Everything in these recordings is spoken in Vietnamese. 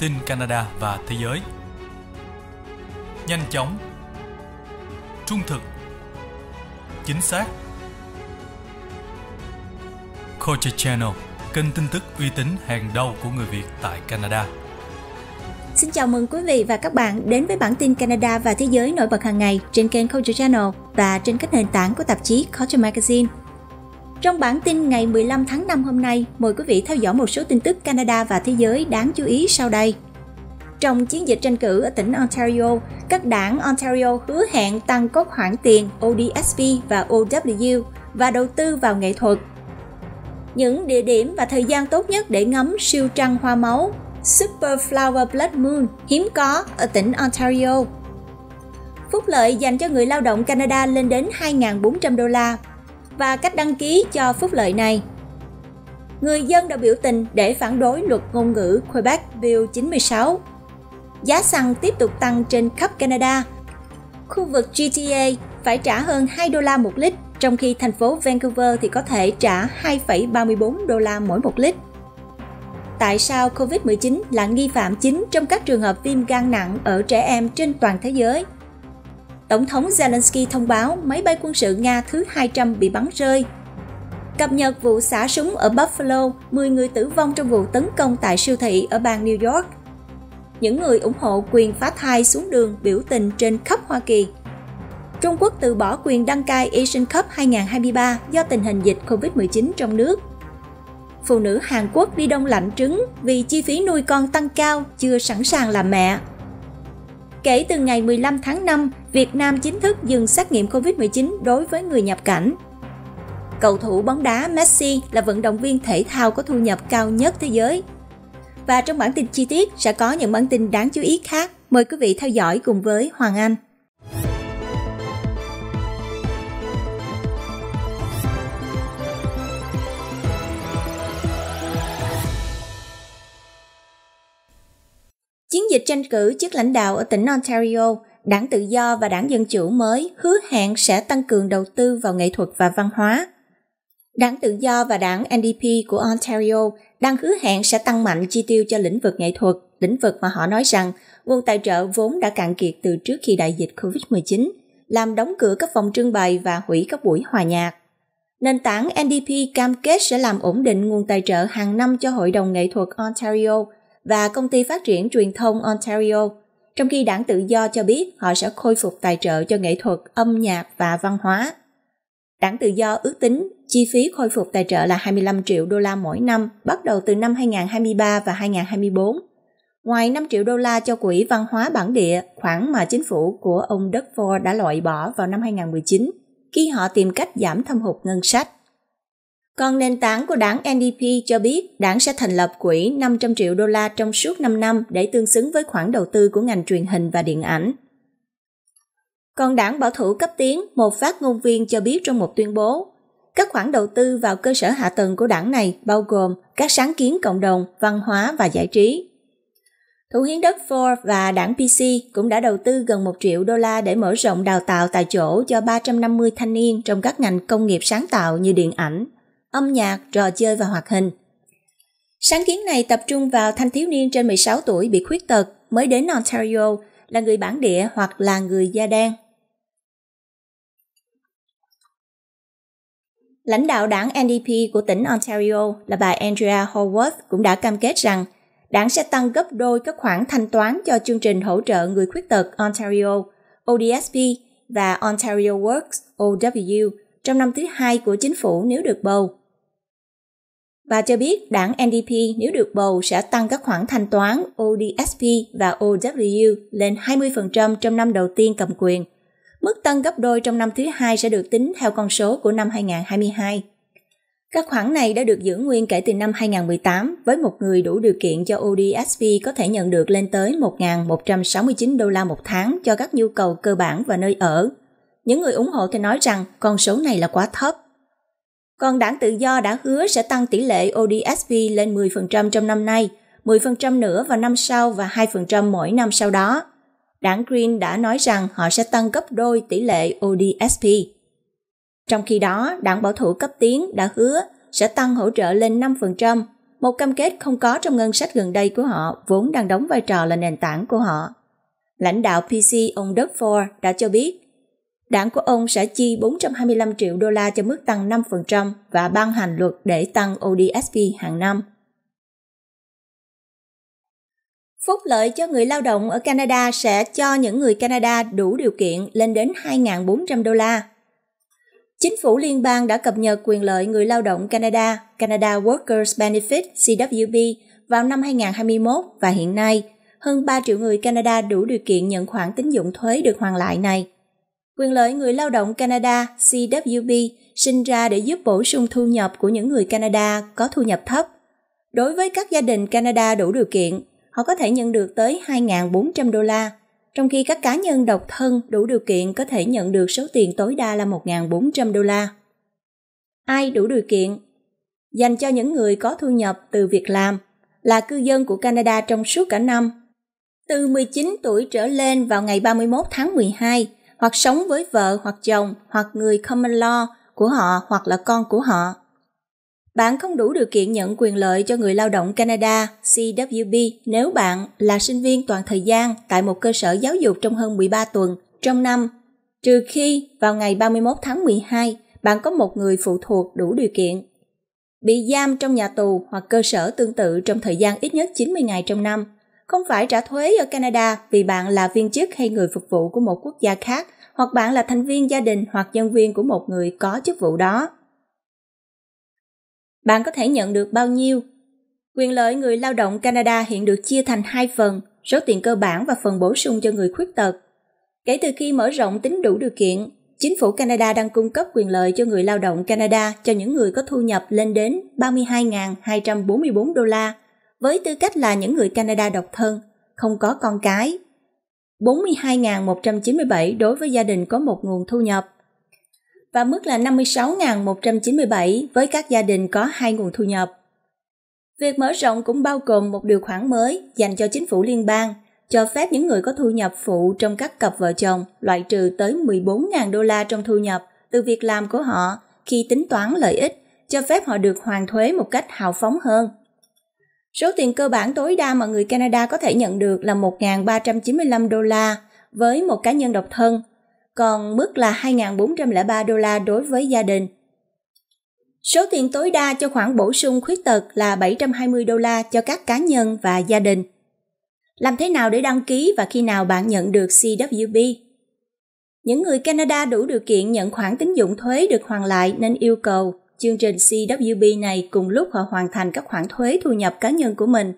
tin Canada và thế giới. Nhanh chóng, trung thực, chính xác. Culture Channel, kênh tin tức uy tín hàng đầu của người Việt tại Canada. Xin chào mừng quý vị và các bạn đến với bản tin Canada và thế giới nổi bật hàng ngày trên kênh Culture Channel và trên các nền tảng của tạp chí Culture Magazine trong bản tin ngày 15 tháng 5 hôm nay, mời quý vị theo dõi một số tin tức Canada và thế giới đáng chú ý sau đây. Trong chiến dịch tranh cử ở tỉnh Ontario, các đảng Ontario hứa hẹn tăng cốt khoản tiền ODSV và OW và đầu tư vào nghệ thuật. Những địa điểm và thời gian tốt nhất để ngắm siêu trăng hoa máu Super Flower Blood Moon hiếm có ở tỉnh Ontario. Phúc lợi dành cho người lao động Canada lên đến 2.400 đô la và cách đăng ký cho phúc lợi này. Người dân đã biểu tình để phản đối luật ngôn ngữ Quebec Bill 96. Giá xăng tiếp tục tăng trên khắp Canada. Khu vực GTA phải trả hơn 2 đô la một lít, trong khi thành phố Vancouver thì có thể trả 2,34 đô la mỗi một lít. Tại sao COVID-19 là nghi phạm chính trong các trường hợp viêm gan nặng ở trẻ em trên toàn thế giới? Tổng thống Zelensky thông báo máy bay quân sự Nga thứ 200 bị bắn rơi. Cập nhật vụ xả súng ở Buffalo, 10 người tử vong trong vụ tấn công tại siêu thị ở bang New York. Những người ủng hộ quyền phá thai xuống đường biểu tình trên khắp Hoa Kỳ. Trung Quốc từ bỏ quyền đăng cai Asian Cup 2023 do tình hình dịch Covid-19 trong nước. Phụ nữ Hàn Quốc đi đông lạnh trứng vì chi phí nuôi con tăng cao, chưa sẵn sàng làm mẹ. Kể từ ngày 15 tháng 5, Việt Nam chính thức dừng xét nghiệm COVID-19 đối với người nhập cảnh. Cầu thủ bóng đá Messi là vận động viên thể thao có thu nhập cao nhất thế giới. Và trong bản tin chi tiết sẽ có những bản tin đáng chú ý khác. Mời quý vị theo dõi cùng với Hoàng Anh. Chiến dịch tranh cử chức lãnh đạo ở tỉnh Ontario Đảng Tự do và Đảng Dân chủ mới hứa hẹn sẽ tăng cường đầu tư vào nghệ thuật và văn hóa. Đảng Tự do và Đảng NDP của Ontario đang hứa hẹn sẽ tăng mạnh chi tiêu cho lĩnh vực nghệ thuật, lĩnh vực mà họ nói rằng nguồn tài trợ vốn đã cạn kiệt từ trước khi đại dịch COVID-19, làm đóng cửa các phòng trưng bày và hủy các buổi hòa nhạc. Nền tảng NDP cam kết sẽ làm ổn định nguồn tài trợ hàng năm cho Hội đồng Nghệ thuật Ontario và Công ty Phát triển Truyền thông Ontario – trong khi đảng tự do cho biết họ sẽ khôi phục tài trợ cho nghệ thuật, âm nhạc và văn hóa. Đảng tự do ước tính chi phí khôi phục tài trợ là 25 triệu đô la mỗi năm bắt đầu từ năm 2023 và 2024. Ngoài 5 triệu đô la cho quỹ văn hóa bản địa, khoản mà chính phủ của ông Đức Ford đã loại bỏ vào năm 2019 khi họ tìm cách giảm thâm hụt ngân sách. Còn nền tảng của đảng NDP cho biết đảng sẽ thành lập quỹ 500 triệu đô la trong suốt 5 năm để tương xứng với khoản đầu tư của ngành truyền hình và điện ảnh. Còn đảng bảo thủ cấp tiến, một phát ngôn viên cho biết trong một tuyên bố, các khoản đầu tư vào cơ sở hạ tầng của đảng này bao gồm các sáng kiến cộng đồng, văn hóa và giải trí. Thủ hiến đất Ford và đảng PC cũng đã đầu tư gần 1 triệu đô la để mở rộng đào tạo tại chỗ cho 350 thanh niên trong các ngành công nghiệp sáng tạo như điện ảnh, âm nhạc, trò chơi và hoạt hình. Sáng kiến này tập trung vào thanh thiếu niên trên 16 tuổi bị khuyết tật mới đến Ontario là người bản địa hoặc là người da đen. Lãnh đạo đảng NDP của tỉnh Ontario là bà Andrea Horwath cũng đã cam kết rằng đảng sẽ tăng gấp đôi các khoản thanh toán cho chương trình hỗ trợ người khuyết tật Ontario ODSP và Ontario Works OW trong năm thứ hai của chính phủ nếu được bầu và cho biết đảng NDP nếu được bầu sẽ tăng các khoản thanh toán ODSP và OW lên 20% trong năm đầu tiên cầm quyền. Mức tăng gấp đôi trong năm thứ hai sẽ được tính theo con số của năm 2022. Các khoản này đã được giữ nguyên kể từ năm 2018 với một người đủ điều kiện cho ODSP có thể nhận được lên tới 1.169 đô la một tháng cho các nhu cầu cơ bản và nơi ở. Những người ủng hộ thì nói rằng con số này là quá thấp còn đảng tự do đã hứa sẽ tăng tỷ lệ ODSV lên 10% trong năm nay, 10% nữa vào năm sau và 2% mỗi năm sau đó. Đảng Green đã nói rằng họ sẽ tăng gấp đôi tỷ lệ ODSP. Trong khi đó, đảng bảo thủ cấp tiến đã hứa sẽ tăng hỗ trợ lên 5%, một cam kết không có trong ngân sách gần đây của họ vốn đang đóng vai trò là nền tảng của họ. Lãnh đạo PC ông Doug Ford đã cho biết đảng của ông sẽ chi 425 triệu đô la cho mức tăng 5% và ban hành luật để tăng ODSP hàng năm. Phúc lợi cho người lao động ở Canada sẽ cho những người Canada đủ điều kiện lên đến 2.400 đô la. Chính phủ liên bang đã cập nhật quyền lợi người lao động Canada, Canada Workers Benefit CWB vào năm 2021 và hiện nay, hơn 3 triệu người Canada đủ điều kiện nhận khoản tín dụng thuế được hoàn lại này – Quyền lợi người lao động Canada CWB sinh ra để giúp bổ sung thu nhập của những người Canada có thu nhập thấp. Đối với các gia đình Canada đủ điều kiện, họ có thể nhận được tới 2.400 đô la, trong khi các cá nhân độc thân đủ điều kiện có thể nhận được số tiền tối đa là 1.400 đô la. Ai đủ điều kiện? Dành cho những người có thu nhập từ việc làm, là cư dân của Canada trong suốt cả năm. Từ 19 tuổi trở lên vào ngày 31 tháng 12, hoặc sống với vợ hoặc chồng hoặc người common law của họ hoặc là con của họ. Bạn không đủ điều kiện nhận quyền lợi cho người lao động Canada CWB nếu bạn là sinh viên toàn thời gian tại một cơ sở giáo dục trong hơn 13 tuần trong năm, trừ khi vào ngày 31 tháng 12 bạn có một người phụ thuộc đủ điều kiện. Bị giam trong nhà tù hoặc cơ sở tương tự trong thời gian ít nhất 90 ngày trong năm không phải trả thuế ở Canada vì bạn là viên chức hay người phục vụ của một quốc gia khác, hoặc bạn là thành viên gia đình hoặc nhân viên của một người có chức vụ đó. Bạn có thể nhận được bao nhiêu? Quyền lợi người lao động Canada hiện được chia thành hai phần, số tiền cơ bản và phần bổ sung cho người khuyết tật. Kể từ khi mở rộng tính đủ điều kiện, chính phủ Canada đang cung cấp quyền lợi cho người lao động Canada cho những người có thu nhập lên đến 32.244 đô la – với tư cách là những người Canada độc thân, không có con cái. 42.197 đối với gia đình có một nguồn thu nhập và mức là 56.197 với các gia đình có hai nguồn thu nhập. Việc mở rộng cũng bao gồm một điều khoản mới dành cho chính phủ liên bang, cho phép những người có thu nhập phụ trong các cặp vợ chồng loại trừ tới 14.000 đô la trong thu nhập từ việc làm của họ khi tính toán lợi ích, cho phép họ được hoàn thuế một cách hào phóng hơn. Số tiền cơ bản tối đa mà người Canada có thể nhận được là 1.395 đô la với một cá nhân độc thân, còn mức là 2.403 đô la đối với gia đình. Số tiền tối đa cho khoản bổ sung khuyết tật là 720 đô la cho các cá nhân và gia đình. Làm thế nào để đăng ký và khi nào bạn nhận được CWB? Những người Canada đủ điều kiện nhận khoản tín dụng thuế được hoàn lại nên yêu cầu chương trình CWB này cùng lúc họ hoàn thành các khoản thuế thu nhập cá nhân của mình.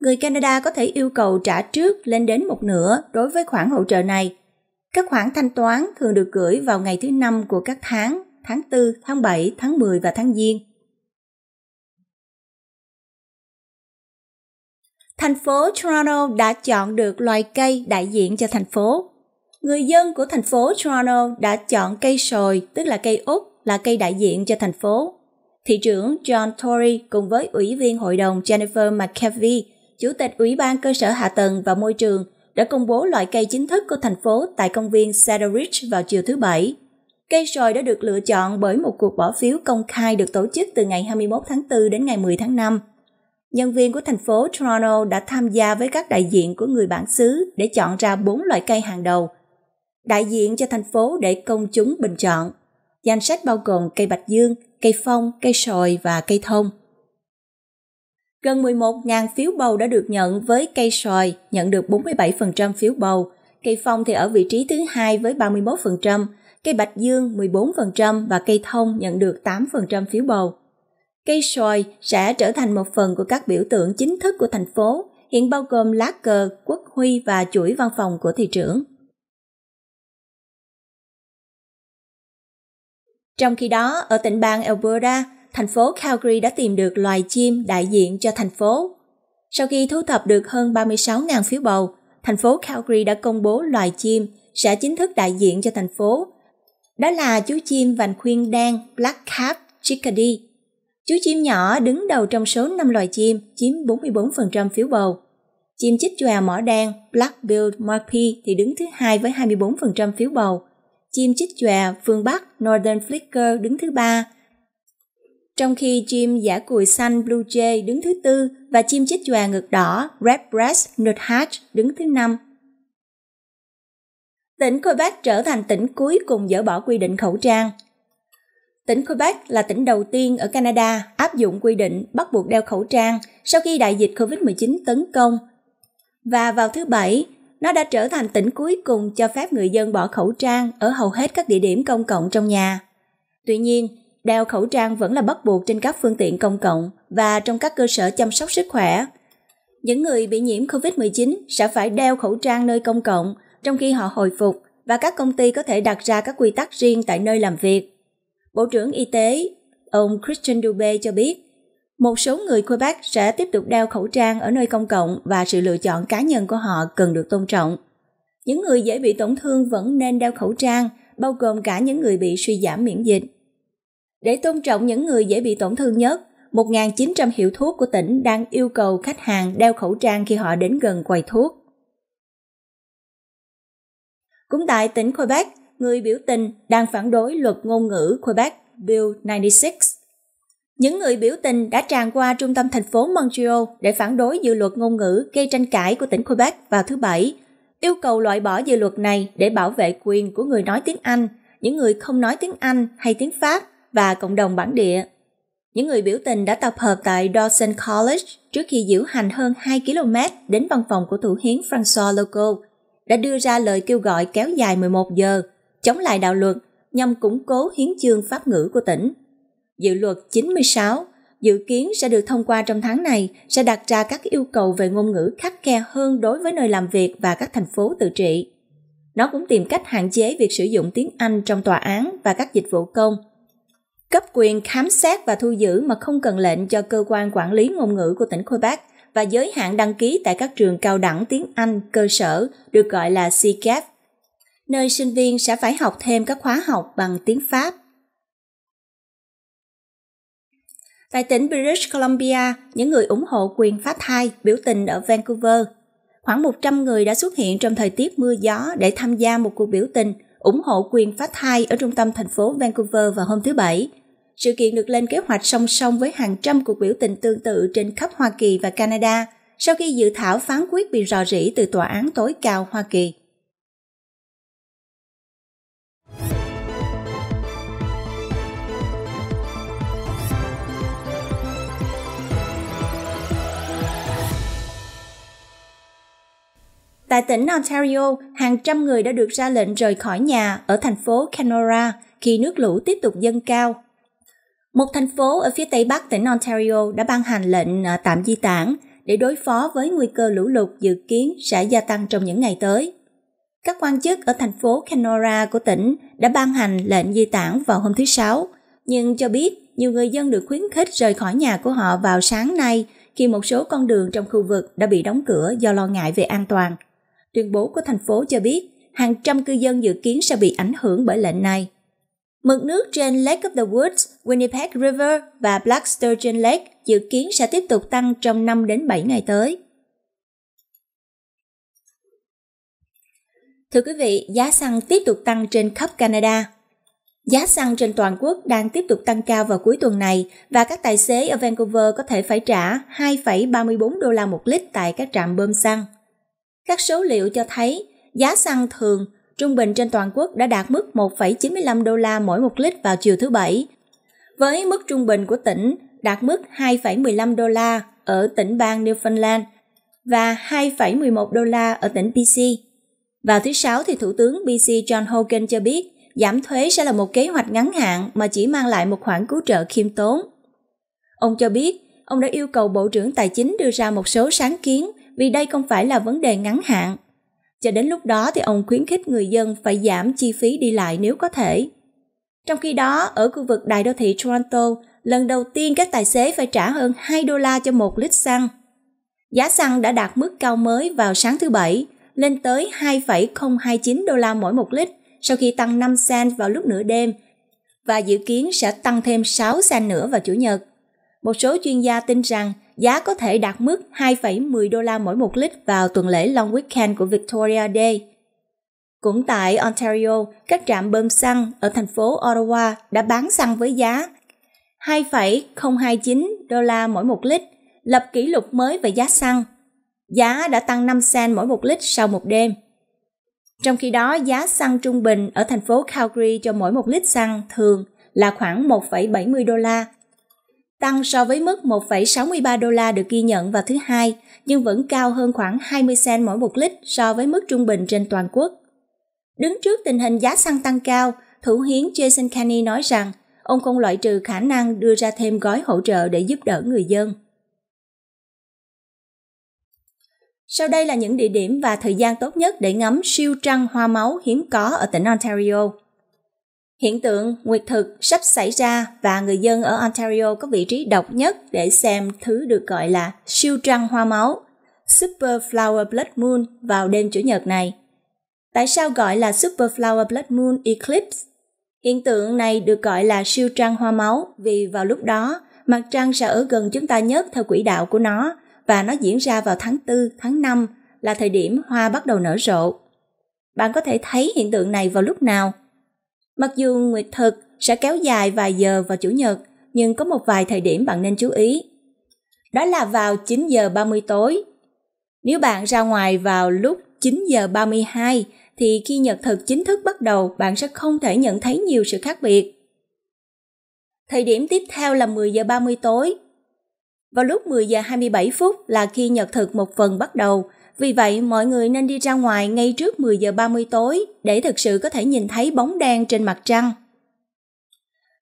Người Canada có thể yêu cầu trả trước lên đến một nửa đối với khoản hỗ trợ này. Các khoản thanh toán thường được gửi vào ngày thứ năm của các tháng, tháng 4, tháng 7, tháng 10 và tháng Giêng. Thành phố Toronto đã chọn được loài cây đại diện cho thành phố. Người dân của thành phố Toronto đã chọn cây sồi, tức là cây úc, là cây đại diện cho thành phố. Thị trưởng John Tory cùng với Ủy viên Hội đồng Jennifer McCarvey, Chủ tịch Ủy ban Cơ sở Hạ tầng và Môi trường, đã công bố loại cây chính thức của thành phố tại công viên Cedar Ridge vào chiều thứ Bảy. Cây sồi đã được lựa chọn bởi một cuộc bỏ phiếu công khai được tổ chức từ ngày 21 tháng 4 đến ngày 10 tháng 5. Nhân viên của thành phố Toronto đã tham gia với các đại diện của người bản xứ để chọn ra bốn loại cây hàng đầu. Đại diện cho thành phố để công chúng bình chọn. Danh sách bao gồm cây bạch dương, cây phong, cây sồi và cây thông. Gần 11.000 phiếu bầu đã được nhận với cây sòi nhận được 47% phiếu bầu, cây phong thì ở vị trí thứ hai với 31%, cây bạch dương 14% và cây thông nhận được 8% phiếu bầu. Cây sòi sẽ trở thành một phần của các biểu tượng chính thức của thành phố, hiện bao gồm lá cờ, quốc huy và chuỗi văn phòng của thị trưởng. Trong khi đó, ở tỉnh bang Alberta, thành phố Calgary đã tìm được loài chim đại diện cho thành phố. Sau khi thu thập được hơn 36.000 phiếu bầu, thành phố Calgary đã công bố loài chim sẽ chính thức đại diện cho thành phố. Đó là chú chim vành khuyên đen Black Cap Chickadee. Chú chim nhỏ đứng đầu trong số 5 loài chim, chiếm 44% phiếu bầu. Chim chích chòe mỏ đen Black-billed Marpie thì đứng thứ hai với 24% phiếu bầu. Chim chích chòe phương Bắc Northern Flicker đứng thứ ba. Trong khi chim giả cùi xanh Blue Jay đứng thứ tư và chim chích chòe ngực đỏ Red Breast Nuthatch đứng thứ năm. Tỉnh Quebec trở thành tỉnh cuối cùng dỡ bỏ quy định khẩu trang. Tỉnh Quebec là tỉnh đầu tiên ở Canada áp dụng quy định bắt buộc đeo khẩu trang sau khi đại dịch COVID-19 tấn công. Và vào thứ Bảy, nó đã trở thành tỉnh cuối cùng cho phép người dân bỏ khẩu trang ở hầu hết các địa điểm công cộng trong nhà. Tuy nhiên, đeo khẩu trang vẫn là bắt buộc trên các phương tiện công cộng và trong các cơ sở chăm sóc sức khỏe. Những người bị nhiễm COVID-19 sẽ phải đeo khẩu trang nơi công cộng trong khi họ hồi phục và các công ty có thể đặt ra các quy tắc riêng tại nơi làm việc. Bộ trưởng Y tế, ông Christian Dubé cho biết, một số người Quebec sẽ tiếp tục đeo khẩu trang ở nơi công cộng và sự lựa chọn cá nhân của họ cần được tôn trọng. Những người dễ bị tổn thương vẫn nên đeo khẩu trang, bao gồm cả những người bị suy giảm miễn dịch. Để tôn trọng những người dễ bị tổn thương nhất, 1.900 hiệu thuốc của tỉnh đang yêu cầu khách hàng đeo khẩu trang khi họ đến gần quầy thuốc. Cũng tại tỉnh Quebec, người biểu tình đang phản đối luật ngôn ngữ Quebec Bill 96 những người biểu tình đã tràn qua trung tâm thành phố Montreal để phản đối dự luật ngôn ngữ gây tranh cãi của tỉnh Quebec vào thứ Bảy, yêu cầu loại bỏ dự luật này để bảo vệ quyền của người nói tiếng Anh, những người không nói tiếng Anh hay tiếng Pháp và cộng đồng bản địa. Những người biểu tình đã tập hợp tại Dawson College trước khi diễu hành hơn 2 km đến văn phòng của thủ hiến François Legault, đã đưa ra lời kêu gọi kéo dài 11 giờ, chống lại đạo luật nhằm củng cố hiến chương pháp ngữ của tỉnh. Dự luật 96 dự kiến sẽ được thông qua trong tháng này sẽ đặt ra các yêu cầu về ngôn ngữ khắc khe hơn đối với nơi làm việc và các thành phố tự trị. Nó cũng tìm cách hạn chế việc sử dụng tiếng Anh trong tòa án và các dịch vụ công. Cấp quyền khám xét và thu giữ mà không cần lệnh cho cơ quan quản lý ngôn ngữ của tỉnh Quebec và giới hạn đăng ký tại các trường cao đẳng tiếng Anh cơ sở được gọi là CCAP, nơi sinh viên sẽ phải học thêm các khóa học bằng tiếng Pháp Tại tỉnh British Columbia, những người ủng hộ quyền phá thai biểu tình ở Vancouver. Khoảng 100 người đã xuất hiện trong thời tiết mưa gió để tham gia một cuộc biểu tình ủng hộ quyền phá thai ở trung tâm thành phố Vancouver vào hôm thứ Bảy. Sự kiện được lên kế hoạch song song với hàng trăm cuộc biểu tình tương tự trên khắp Hoa Kỳ và Canada sau khi dự thảo phán quyết bị rò rỉ từ Tòa án tối cao Hoa Kỳ. Tại tỉnh Ontario, hàng trăm người đã được ra lệnh rời khỏi nhà ở thành phố Kenora khi nước lũ tiếp tục dâng cao. Một thành phố ở phía tây bắc tỉnh Ontario đã ban hành lệnh à, tạm di tản để đối phó với nguy cơ lũ lụt dự kiến sẽ gia tăng trong những ngày tới. Các quan chức ở thành phố Kenora của tỉnh đã ban hành lệnh di tản vào hôm thứ Sáu, nhưng cho biết nhiều người dân được khuyến khích rời khỏi nhà của họ vào sáng nay khi một số con đường trong khu vực đã bị đóng cửa do lo ngại về an toàn tuyên bố của thành phố cho biết hàng trăm cư dân dự kiến sẽ bị ảnh hưởng bởi lệnh này. Mực nước trên Lake of the Woods, Winnipeg River và Black Sturgeon Lake dự kiến sẽ tiếp tục tăng trong 5 đến 7 ngày tới. Thưa quý vị, giá xăng tiếp tục tăng trên khắp Canada. Giá xăng trên toàn quốc đang tiếp tục tăng cao vào cuối tuần này và các tài xế ở Vancouver có thể phải trả 2,34 đô la một lít tại các trạm bơm xăng – các số liệu cho thấy giá xăng thường trung bình trên toàn quốc đã đạt mức 1,95 đô la mỗi một lít vào chiều thứ Bảy, với mức trung bình của tỉnh đạt mức 2,15 đô la ở tỉnh bang Newfoundland và 2,11 đô la ở tỉnh BC. Vào thứ Sáu thì Thủ tướng BC John Hogan cho biết giảm thuế sẽ là một kế hoạch ngắn hạn mà chỉ mang lại một khoản cứu trợ khiêm tốn. Ông cho biết ông đã yêu cầu Bộ trưởng Tài chính đưa ra một số sáng kiến vì đây không phải là vấn đề ngắn hạn. Cho đến lúc đó thì ông khuyến khích người dân phải giảm chi phí đi lại nếu có thể. Trong khi đó, ở khu vực đại đô thị Toronto, lần đầu tiên các tài xế phải trả hơn 2 đô la cho một lít xăng. Giá xăng đã đạt mức cao mới vào sáng thứ Bảy, lên tới 2,029 đô la mỗi một lít sau khi tăng 5 cent vào lúc nửa đêm và dự kiến sẽ tăng thêm 6 cent nữa vào Chủ nhật. Một số chuyên gia tin rằng giá có thể đạt mức 2,10 đô la mỗi một lít vào tuần lễ Long Weekend của Victoria Day. Cũng tại Ontario, các trạm bơm xăng ở thành phố Ottawa đã bán xăng với giá 2,029 đô la mỗi một lít, lập kỷ lục mới về giá xăng. Giá đã tăng 5 cent mỗi một lít sau một đêm. Trong khi đó, giá xăng trung bình ở thành phố Calgary cho mỗi một lít xăng thường là khoảng 1,70 đô la, tăng so với mức 1,63 đô la được ghi nhận vào thứ hai, nhưng vẫn cao hơn khoảng 20 cent mỗi một lít so với mức trung bình trên toàn quốc. Đứng trước tình hình giá xăng tăng cao, thủ hiến Jason Kenney nói rằng ông không loại trừ khả năng đưa ra thêm gói hỗ trợ để giúp đỡ người dân. Sau đây là những địa điểm và thời gian tốt nhất để ngắm siêu trăng hoa máu hiếm có ở tỉnh Ontario. Hiện tượng nguyệt thực sắp xảy ra và người dân ở Ontario có vị trí độc nhất để xem thứ được gọi là siêu trăng hoa máu, Super Flower Blood Moon vào đêm Chủ nhật này. Tại sao gọi là Super Flower Blood Moon Eclipse? Hiện tượng này được gọi là siêu trăng hoa máu vì vào lúc đó mặt trăng sẽ ở gần chúng ta nhất theo quỹ đạo của nó và nó diễn ra vào tháng 4, tháng 5 là thời điểm hoa bắt đầu nở rộ. Bạn có thể thấy hiện tượng này vào lúc nào Mặc dù nguyệt thực sẽ kéo dài vài giờ vào chủ nhật, nhưng có một vài thời điểm bạn nên chú ý. Đó là vào 9 giờ 30 tối. Nếu bạn ra ngoài vào lúc 9 giờ 32 thì khi nhật thực chính thức bắt đầu, bạn sẽ không thể nhận thấy nhiều sự khác biệt. Thời điểm tiếp theo là 10 giờ 30 tối. Vào lúc 10 giờ 27 phút là khi nhật thực một phần bắt đầu vì vậy, mọi người nên đi ra ngoài ngay trước 10 giờ 30 tối để thực sự có thể nhìn thấy bóng đen trên mặt trăng.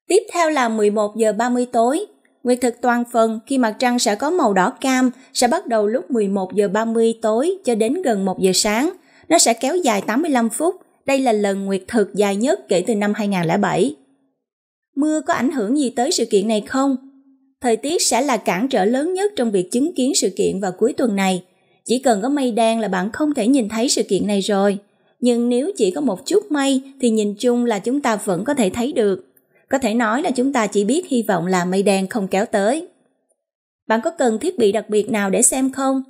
Tiếp theo là 11 giờ 30 tối, nguyệt thực toàn phần khi mặt trăng sẽ có màu đỏ cam sẽ bắt đầu lúc 11 giờ 30 tối cho đến gần 1 giờ sáng. Nó sẽ kéo dài 85 phút. Đây là lần nguyệt thực dài nhất kể từ năm 2007. Mưa có ảnh hưởng gì tới sự kiện này không? Thời tiết sẽ là cản trở lớn nhất trong việc chứng kiến sự kiện vào cuối tuần này – chỉ cần có mây đen là bạn không thể nhìn thấy sự kiện này rồi. Nhưng nếu chỉ có một chút mây thì nhìn chung là chúng ta vẫn có thể thấy được. Có thể nói là chúng ta chỉ biết hy vọng là mây đen không kéo tới. Bạn có cần thiết bị đặc biệt nào để xem không?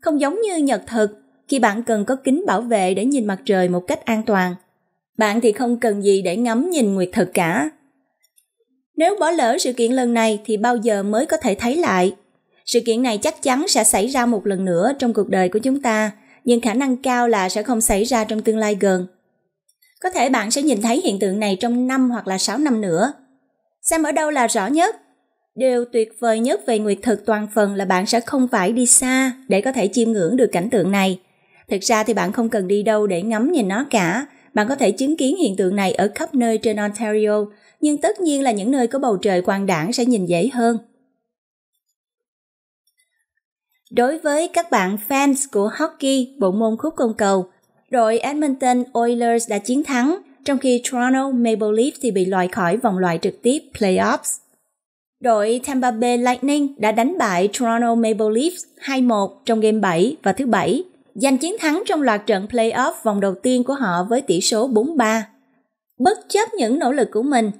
Không giống như nhật thực, khi bạn cần có kính bảo vệ để nhìn mặt trời một cách an toàn. Bạn thì không cần gì để ngắm nhìn nguyệt thực cả. Nếu bỏ lỡ sự kiện lần này thì bao giờ mới có thể thấy lại? Sự kiện này chắc chắn sẽ xảy ra một lần nữa trong cuộc đời của chúng ta, nhưng khả năng cao là sẽ không xảy ra trong tương lai gần. Có thể bạn sẽ nhìn thấy hiện tượng này trong 5 hoặc là 6 năm nữa. Xem ở đâu là rõ nhất? Điều tuyệt vời nhất về nguyệt thực toàn phần là bạn sẽ không phải đi xa để có thể chiêm ngưỡng được cảnh tượng này. Thực ra thì bạn không cần đi đâu để ngắm nhìn nó cả. Bạn có thể chứng kiến hiện tượng này ở khắp nơi trên Ontario, nhưng tất nhiên là những nơi có bầu trời quang đảng sẽ nhìn dễ hơn. Đối với các bạn fans của hockey, bộ môn khúc côn cầu, đội Edmonton Oilers đã chiến thắng, trong khi Toronto Maple Leafs thì bị loại khỏi vòng loại trực tiếp playoffs. Đội Tampa Bay Lightning đã đánh bại Toronto Maple Leafs 2-1 trong game 7 và thứ bảy, giành chiến thắng trong loạt trận playoff vòng đầu tiên của họ với tỷ số 4-3. Bất chấp những nỗ lực của mình,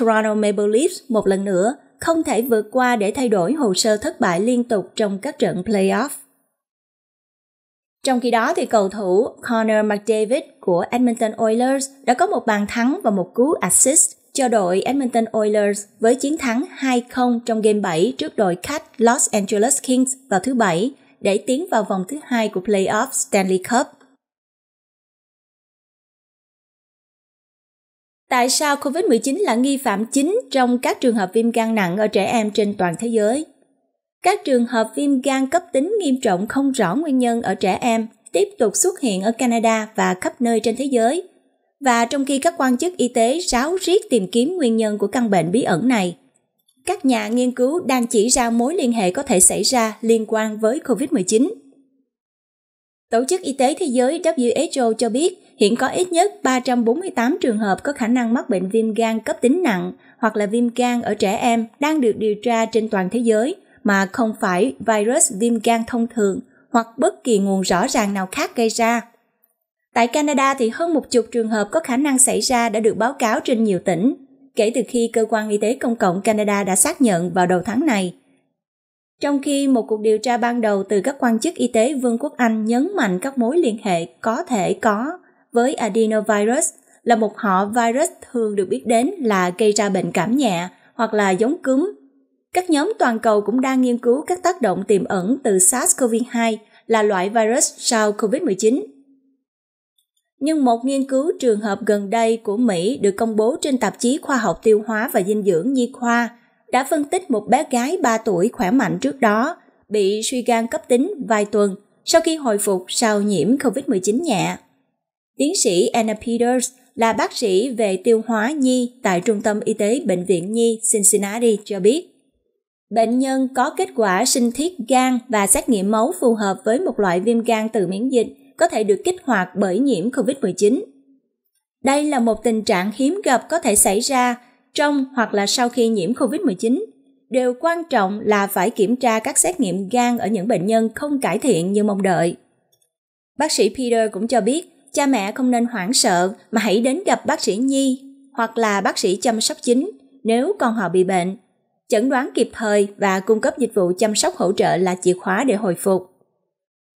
Toronto Maple Leafs một lần nữa không thể vượt qua để thay đổi hồ sơ thất bại liên tục trong các trận playoff. Trong khi đó thì cầu thủ Connor McDavid của Edmonton Oilers đã có một bàn thắng và một cú assist cho đội Edmonton Oilers với chiến thắng 2-0 trong game 7 trước đội khách Los Angeles Kings vào thứ Bảy để tiến vào vòng thứ hai của playoff Stanley Cup. Tại sao COVID-19 là nghi phạm chính trong các trường hợp viêm gan nặng ở trẻ em trên toàn thế giới? Các trường hợp viêm gan cấp tính nghiêm trọng không rõ nguyên nhân ở trẻ em tiếp tục xuất hiện ở Canada và khắp nơi trên thế giới. Và trong khi các quan chức y tế ráo riết tìm kiếm nguyên nhân của căn bệnh bí ẩn này, các nhà nghiên cứu đang chỉ ra mối liên hệ có thể xảy ra liên quan với COVID-19 Tổ chức Y tế Thế giới WHO cho biết hiện có ít nhất 348 trường hợp có khả năng mắc bệnh viêm gan cấp tính nặng hoặc là viêm gan ở trẻ em đang được điều tra trên toàn thế giới mà không phải virus viêm gan thông thường hoặc bất kỳ nguồn rõ ràng nào khác gây ra. Tại Canada thì hơn một chục trường hợp có khả năng xảy ra đã được báo cáo trên nhiều tỉnh kể từ khi cơ quan y tế công cộng Canada đã xác nhận vào đầu tháng này trong khi một cuộc điều tra ban đầu từ các quan chức y tế Vương quốc Anh nhấn mạnh các mối liên hệ có thể có với adenovirus là một họ virus thường được biết đến là gây ra bệnh cảm nhẹ hoặc là giống cúm. Các nhóm toàn cầu cũng đang nghiên cứu các tác động tiềm ẩn từ SARS-CoV-2 là loại virus sau COVID-19. Nhưng một nghiên cứu trường hợp gần đây của Mỹ được công bố trên tạp chí khoa học tiêu hóa và dinh dưỡng Nhi khoa đã phân tích một bé gái 3 tuổi khỏe mạnh trước đó bị suy gan cấp tính vài tuần sau khi hồi phục sau nhiễm COVID-19 nhẹ. Tiến sĩ Anna Peters là bác sĩ về tiêu hóa nhi tại Trung tâm Y tế Bệnh viện Nhi Cincinnati cho biết. Bệnh nhân có kết quả sinh thiết gan và xét nghiệm máu phù hợp với một loại viêm gan từ miễn dịch có thể được kích hoạt bởi nhiễm COVID-19. Đây là một tình trạng hiếm gặp có thể xảy ra trong hoặc là sau khi nhiễm COVID-19. đều quan trọng là phải kiểm tra các xét nghiệm gan ở những bệnh nhân không cải thiện như mong đợi. Bác sĩ Peter cũng cho biết, cha mẹ không nên hoảng sợ mà hãy đến gặp bác sĩ nhi hoặc là bác sĩ chăm sóc chính nếu con họ bị bệnh. Chẩn đoán kịp thời và cung cấp dịch vụ chăm sóc hỗ trợ là chìa khóa để hồi phục.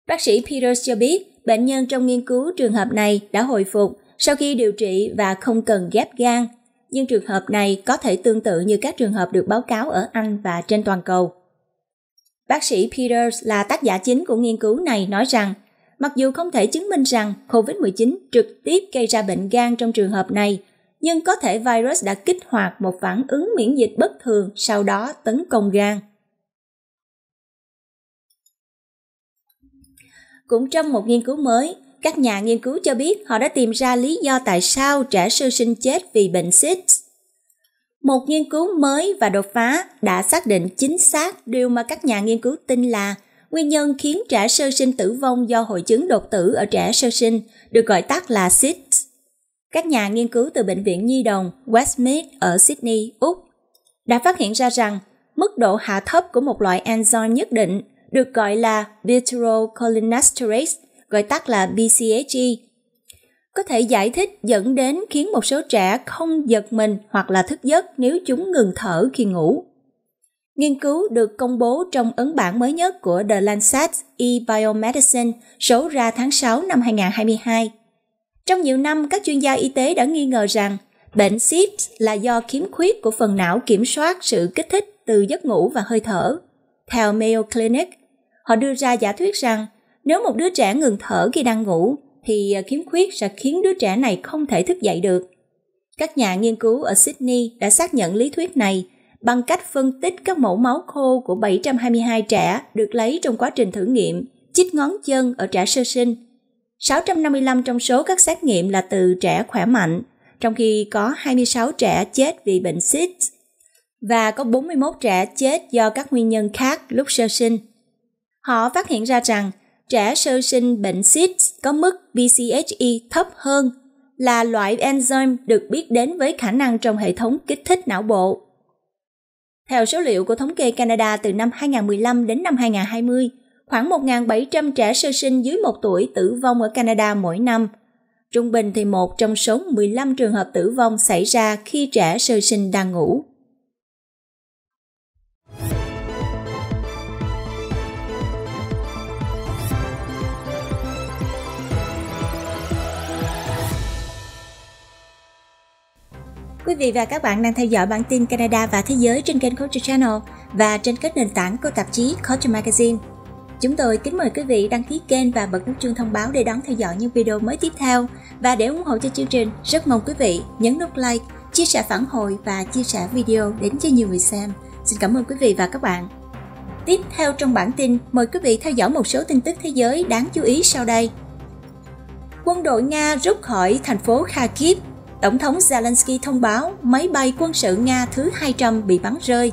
Bác sĩ Peters cho biết, bệnh nhân trong nghiên cứu trường hợp này đã hồi phục sau khi điều trị và không cần ghép gan nhưng trường hợp này có thể tương tự như các trường hợp được báo cáo ở Anh và trên toàn cầu. Bác sĩ Peters là tác giả chính của nghiên cứu này nói rằng, mặc dù không thể chứng minh rằng COVID-19 trực tiếp gây ra bệnh gan trong trường hợp này, nhưng có thể virus đã kích hoạt một phản ứng miễn dịch bất thường sau đó tấn công gan. Cũng trong một nghiên cứu mới, các nhà nghiên cứu cho biết họ đã tìm ra lý do tại sao trẻ sơ sinh chết vì bệnh SIDS. Một nghiên cứu mới và đột phá đã xác định chính xác điều mà các nhà nghiên cứu tin là nguyên nhân khiến trẻ sơ sinh tử vong do hội chứng đột tử ở trẻ sơ sinh, được gọi tắt là SIDS. Các nhà nghiên cứu từ Bệnh viện Nhi đồng Westmead ở Sydney, Úc, đã phát hiện ra rằng mức độ hạ thấp của một loại enzyme nhất định được gọi là butyrocholinesterase gọi tắt là BCSG, e. có thể giải thích dẫn đến khiến một số trẻ không giật mình hoặc là thức giấc nếu chúng ngừng thở khi ngủ. Nghiên cứu được công bố trong ấn bản mới nhất của The Lancet e-Biomedicine số ra tháng 6 năm 2022. Trong nhiều năm, các chuyên gia y tế đã nghi ngờ rằng bệnh SIPS là do khiếm khuyết của phần não kiểm soát sự kích thích từ giấc ngủ và hơi thở. Theo Mayo Clinic, họ đưa ra giả thuyết rằng nếu một đứa trẻ ngừng thở khi đang ngủ thì ờ, khiếm khuyết sẽ khiến đứa trẻ này không thể thức dậy được. Các nhà nghiên cứu ở Sydney đã xác nhận lý thuyết này bằng cách phân tích các mẫu máu khô của 722 trẻ được lấy trong quá trình thử nghiệm chích ngón chân ở trẻ sơ sinh. 655 trong số các xét nghiệm là từ trẻ khỏe mạnh, trong khi có 26 trẻ chết vì bệnh SIDS và có 41 trẻ chết do các nguyên nhân khác lúc sơ sinh. Họ phát hiện ra rằng trẻ sơ sinh bệnh SIDS có mức BCHE thấp hơn là loại enzyme được biết đến với khả năng trong hệ thống kích thích não bộ. Theo số liệu của thống kê Canada từ năm 2015 đến năm 2020, khoảng 1.700 trẻ sơ sinh dưới 1 tuổi tử vong ở Canada mỗi năm. Trung bình thì một trong số 15 trường hợp tử vong xảy ra khi trẻ sơ sinh đang ngủ. Quý vị và các bạn đang theo dõi bản tin Canada và thế giới trên kênh Culture Channel và trên các nền tảng của tạp chí Culture Magazine. Chúng tôi kính mời quý vị đăng ký kênh và bật nút chuông thông báo để đón theo dõi những video mới tiếp theo. Và để ủng hộ cho chương trình, rất mong quý vị nhấn nút like, chia sẻ phản hồi và chia sẻ video đến cho nhiều người xem. Xin cảm ơn quý vị và các bạn. Tiếp theo trong bản tin, mời quý vị theo dõi một số tin tức thế giới đáng chú ý sau đây. Quân đội Nga rút khỏi thành phố Kharkiv Tổng thống Zelensky thông báo máy bay quân sự Nga thứ 200 bị bắn rơi.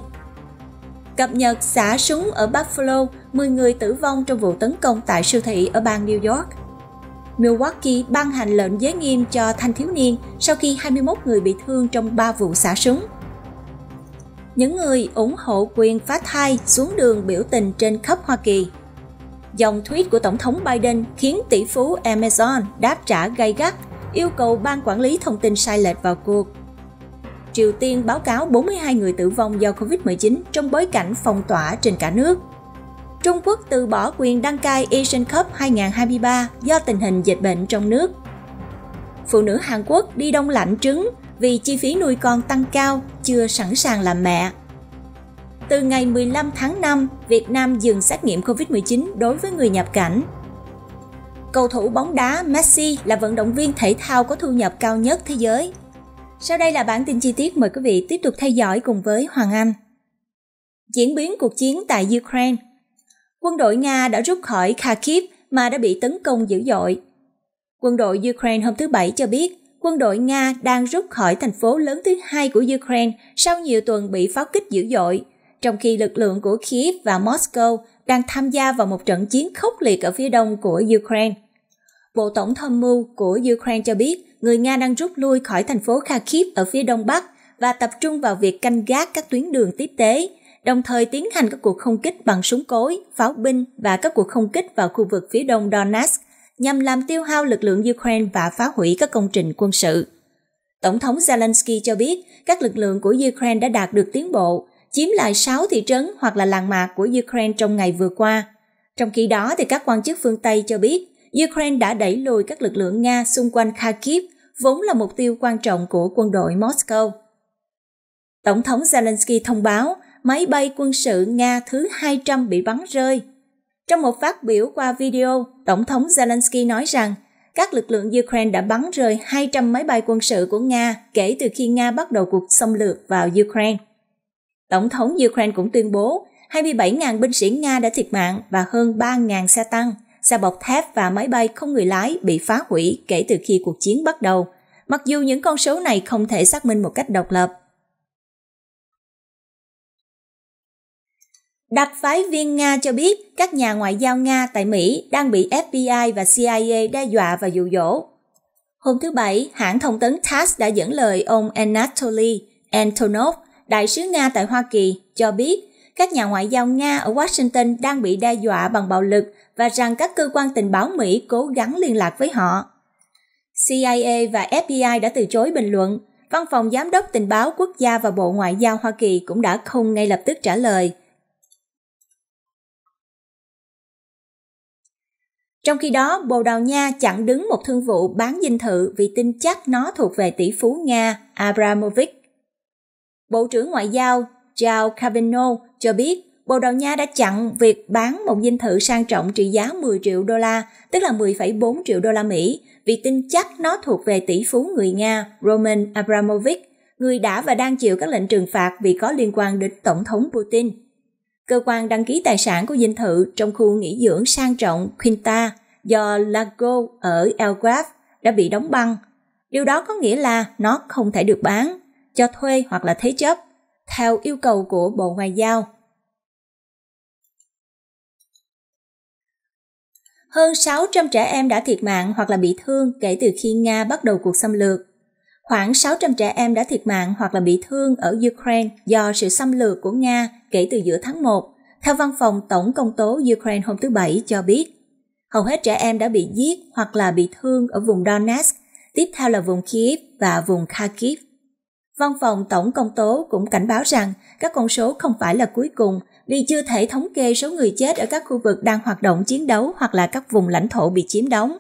Cập nhật xả súng ở Buffalo, 10 người tử vong trong vụ tấn công tại siêu thị ở bang New York. Milwaukee ban hành lệnh giới nghiêm cho thanh thiếu niên sau khi 21 người bị thương trong 3 vụ xả súng. Những người ủng hộ quyền phá thai xuống đường biểu tình trên khắp Hoa Kỳ. Dòng tweet của Tổng thống Biden khiến tỷ phú Amazon đáp trả gay gắt yêu cầu ban quản lý thông tin sai lệch vào cuộc. Triều Tiên báo cáo 42 người tử vong do Covid-19 trong bối cảnh phong tỏa trên cả nước. Trung Quốc từ bỏ quyền đăng cai Asian Cup 2023 do tình hình dịch bệnh trong nước. Phụ nữ Hàn Quốc đi đông lạnh trứng vì chi phí nuôi con tăng cao, chưa sẵn sàng làm mẹ. Từ ngày 15 tháng 5, Việt Nam dừng xét nghiệm COVID-19 đối với người nhập cảnh Cầu thủ bóng đá Messi là vận động viên thể thao có thu nhập cao nhất thế giới. Sau đây là bản tin chi tiết mời quý vị tiếp tục theo dõi cùng với Hoàng Anh. Diễn biến cuộc chiến tại Ukraine Quân đội Nga đã rút khỏi Kharkiv mà đã bị tấn công dữ dội. Quân đội Ukraine hôm thứ Bảy cho biết quân đội Nga đang rút khỏi thành phố lớn thứ hai của Ukraine sau nhiều tuần bị pháo kích dữ dội trong khi lực lượng của Kiev và Moscow đang tham gia vào một trận chiến khốc liệt ở phía đông của Ukraine. Bộ Tổng tham mưu của Ukraine cho biết người Nga đang rút lui khỏi thành phố Kharkiv ở phía đông bắc và tập trung vào việc canh gác các tuyến đường tiếp tế, đồng thời tiến hành các cuộc không kích bằng súng cối, pháo binh và các cuộc không kích vào khu vực phía đông Donetsk nhằm làm tiêu hao lực lượng Ukraine và phá hủy các công trình quân sự. Tổng thống Zelensky cho biết các lực lượng của Ukraine đã đạt được tiến bộ chiếm lại 6 thị trấn hoặc là làng mạc của Ukraine trong ngày vừa qua. Trong khi đó, thì các quan chức phương Tây cho biết Ukraine đã đẩy lùi các lực lượng Nga xung quanh Kharkiv, vốn là mục tiêu quan trọng của quân đội Moscow. Tổng thống Zelensky thông báo máy bay quân sự Nga thứ 200 bị bắn rơi. Trong một phát biểu qua video, Tổng thống Zelensky nói rằng các lực lượng Ukraine đã bắn rơi 200 máy bay quân sự của Nga kể từ khi Nga bắt đầu cuộc xâm lược vào Ukraine. Tổng thống Ukraine cũng tuyên bố 27.000 binh sĩ Nga đã thiệt mạng và hơn 3.000 xe tăng, xe bọc thép và máy bay không người lái bị phá hủy kể từ khi cuộc chiến bắt đầu, mặc dù những con số này không thể xác minh một cách độc lập. Đặc phái viên Nga cho biết các nhà ngoại giao Nga tại Mỹ đang bị FBI và CIA đe dọa và dụ dỗ. Hôm thứ Bảy, hãng thông tấn TASS đã dẫn lời ông Anatoly Antonov, đại sứ Nga tại Hoa Kỳ, cho biết các nhà ngoại giao Nga ở Washington đang bị đe dọa bằng bạo lực và rằng các cơ quan tình báo Mỹ cố gắng liên lạc với họ. CIA và FBI đã từ chối bình luận. Văn phòng Giám đốc Tình báo Quốc gia và Bộ Ngoại giao Hoa Kỳ cũng đã không ngay lập tức trả lời. Trong khi đó, Bồ Đào Nha chặn đứng một thương vụ bán dinh thự vì tin chắc nó thuộc về tỷ phú Nga Abramovich. Bộ trưởng Ngoại giao Jao Cavino cho biết Bồ Đào Nha đã chặn việc bán một dinh thự sang trọng trị giá 10 triệu đô la, tức là 10,4 triệu đô la Mỹ, vì tin chắc nó thuộc về tỷ phú người Nga Roman Abramovich, người đã và đang chịu các lệnh trừng phạt vì có liên quan đến Tổng thống Putin. Cơ quan đăng ký tài sản của dinh thự trong khu nghỉ dưỡng sang trọng Quinta do Lago ở Elgraf đã bị đóng băng. Điều đó có nghĩa là nó không thể được bán cho thuê hoặc là thế chấp, theo yêu cầu của Bộ Ngoại giao. Hơn 600 trẻ em đã thiệt mạng hoặc là bị thương kể từ khi Nga bắt đầu cuộc xâm lược. Khoảng 600 trẻ em đã thiệt mạng hoặc là bị thương ở Ukraine do sự xâm lược của Nga kể từ giữa tháng 1, theo văn phòng Tổng công tố Ukraine hôm thứ Bảy cho biết. Hầu hết trẻ em đã bị giết hoặc là bị thương ở vùng Donetsk, tiếp theo là vùng Kiev và vùng Kharkiv. Văn phòng Tổng Công tố cũng cảnh báo rằng các con số không phải là cuối cùng vì chưa thể thống kê số người chết ở các khu vực đang hoạt động chiến đấu hoặc là các vùng lãnh thổ bị chiếm đóng.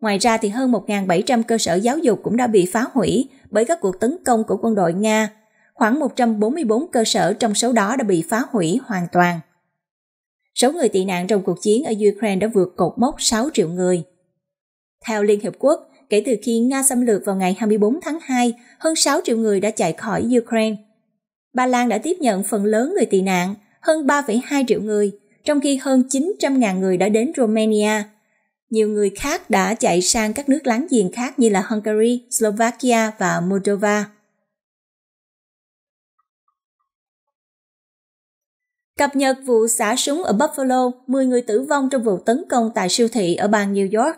Ngoài ra thì hơn 1.700 cơ sở giáo dục cũng đã bị phá hủy bởi các cuộc tấn công của quân đội Nga. Khoảng 144 cơ sở trong số đó đã bị phá hủy hoàn toàn. Số người tị nạn trong cuộc chiến ở Ukraine đã vượt cột mốc 6 triệu người. Theo Liên Hiệp Quốc, kể từ khi Nga xâm lược vào ngày 24 tháng 2, hơn 6 triệu người đã chạy khỏi Ukraine. Ba Lan đã tiếp nhận phần lớn người tị nạn, hơn 3,2 triệu người, trong khi hơn 900.000 người đã đến Romania. Nhiều người khác đã chạy sang các nước láng giềng khác như là Hungary, Slovakia và Moldova. Cập nhật vụ xả súng ở Buffalo, 10 người tử vong trong vụ tấn công tại siêu thị ở bang New York.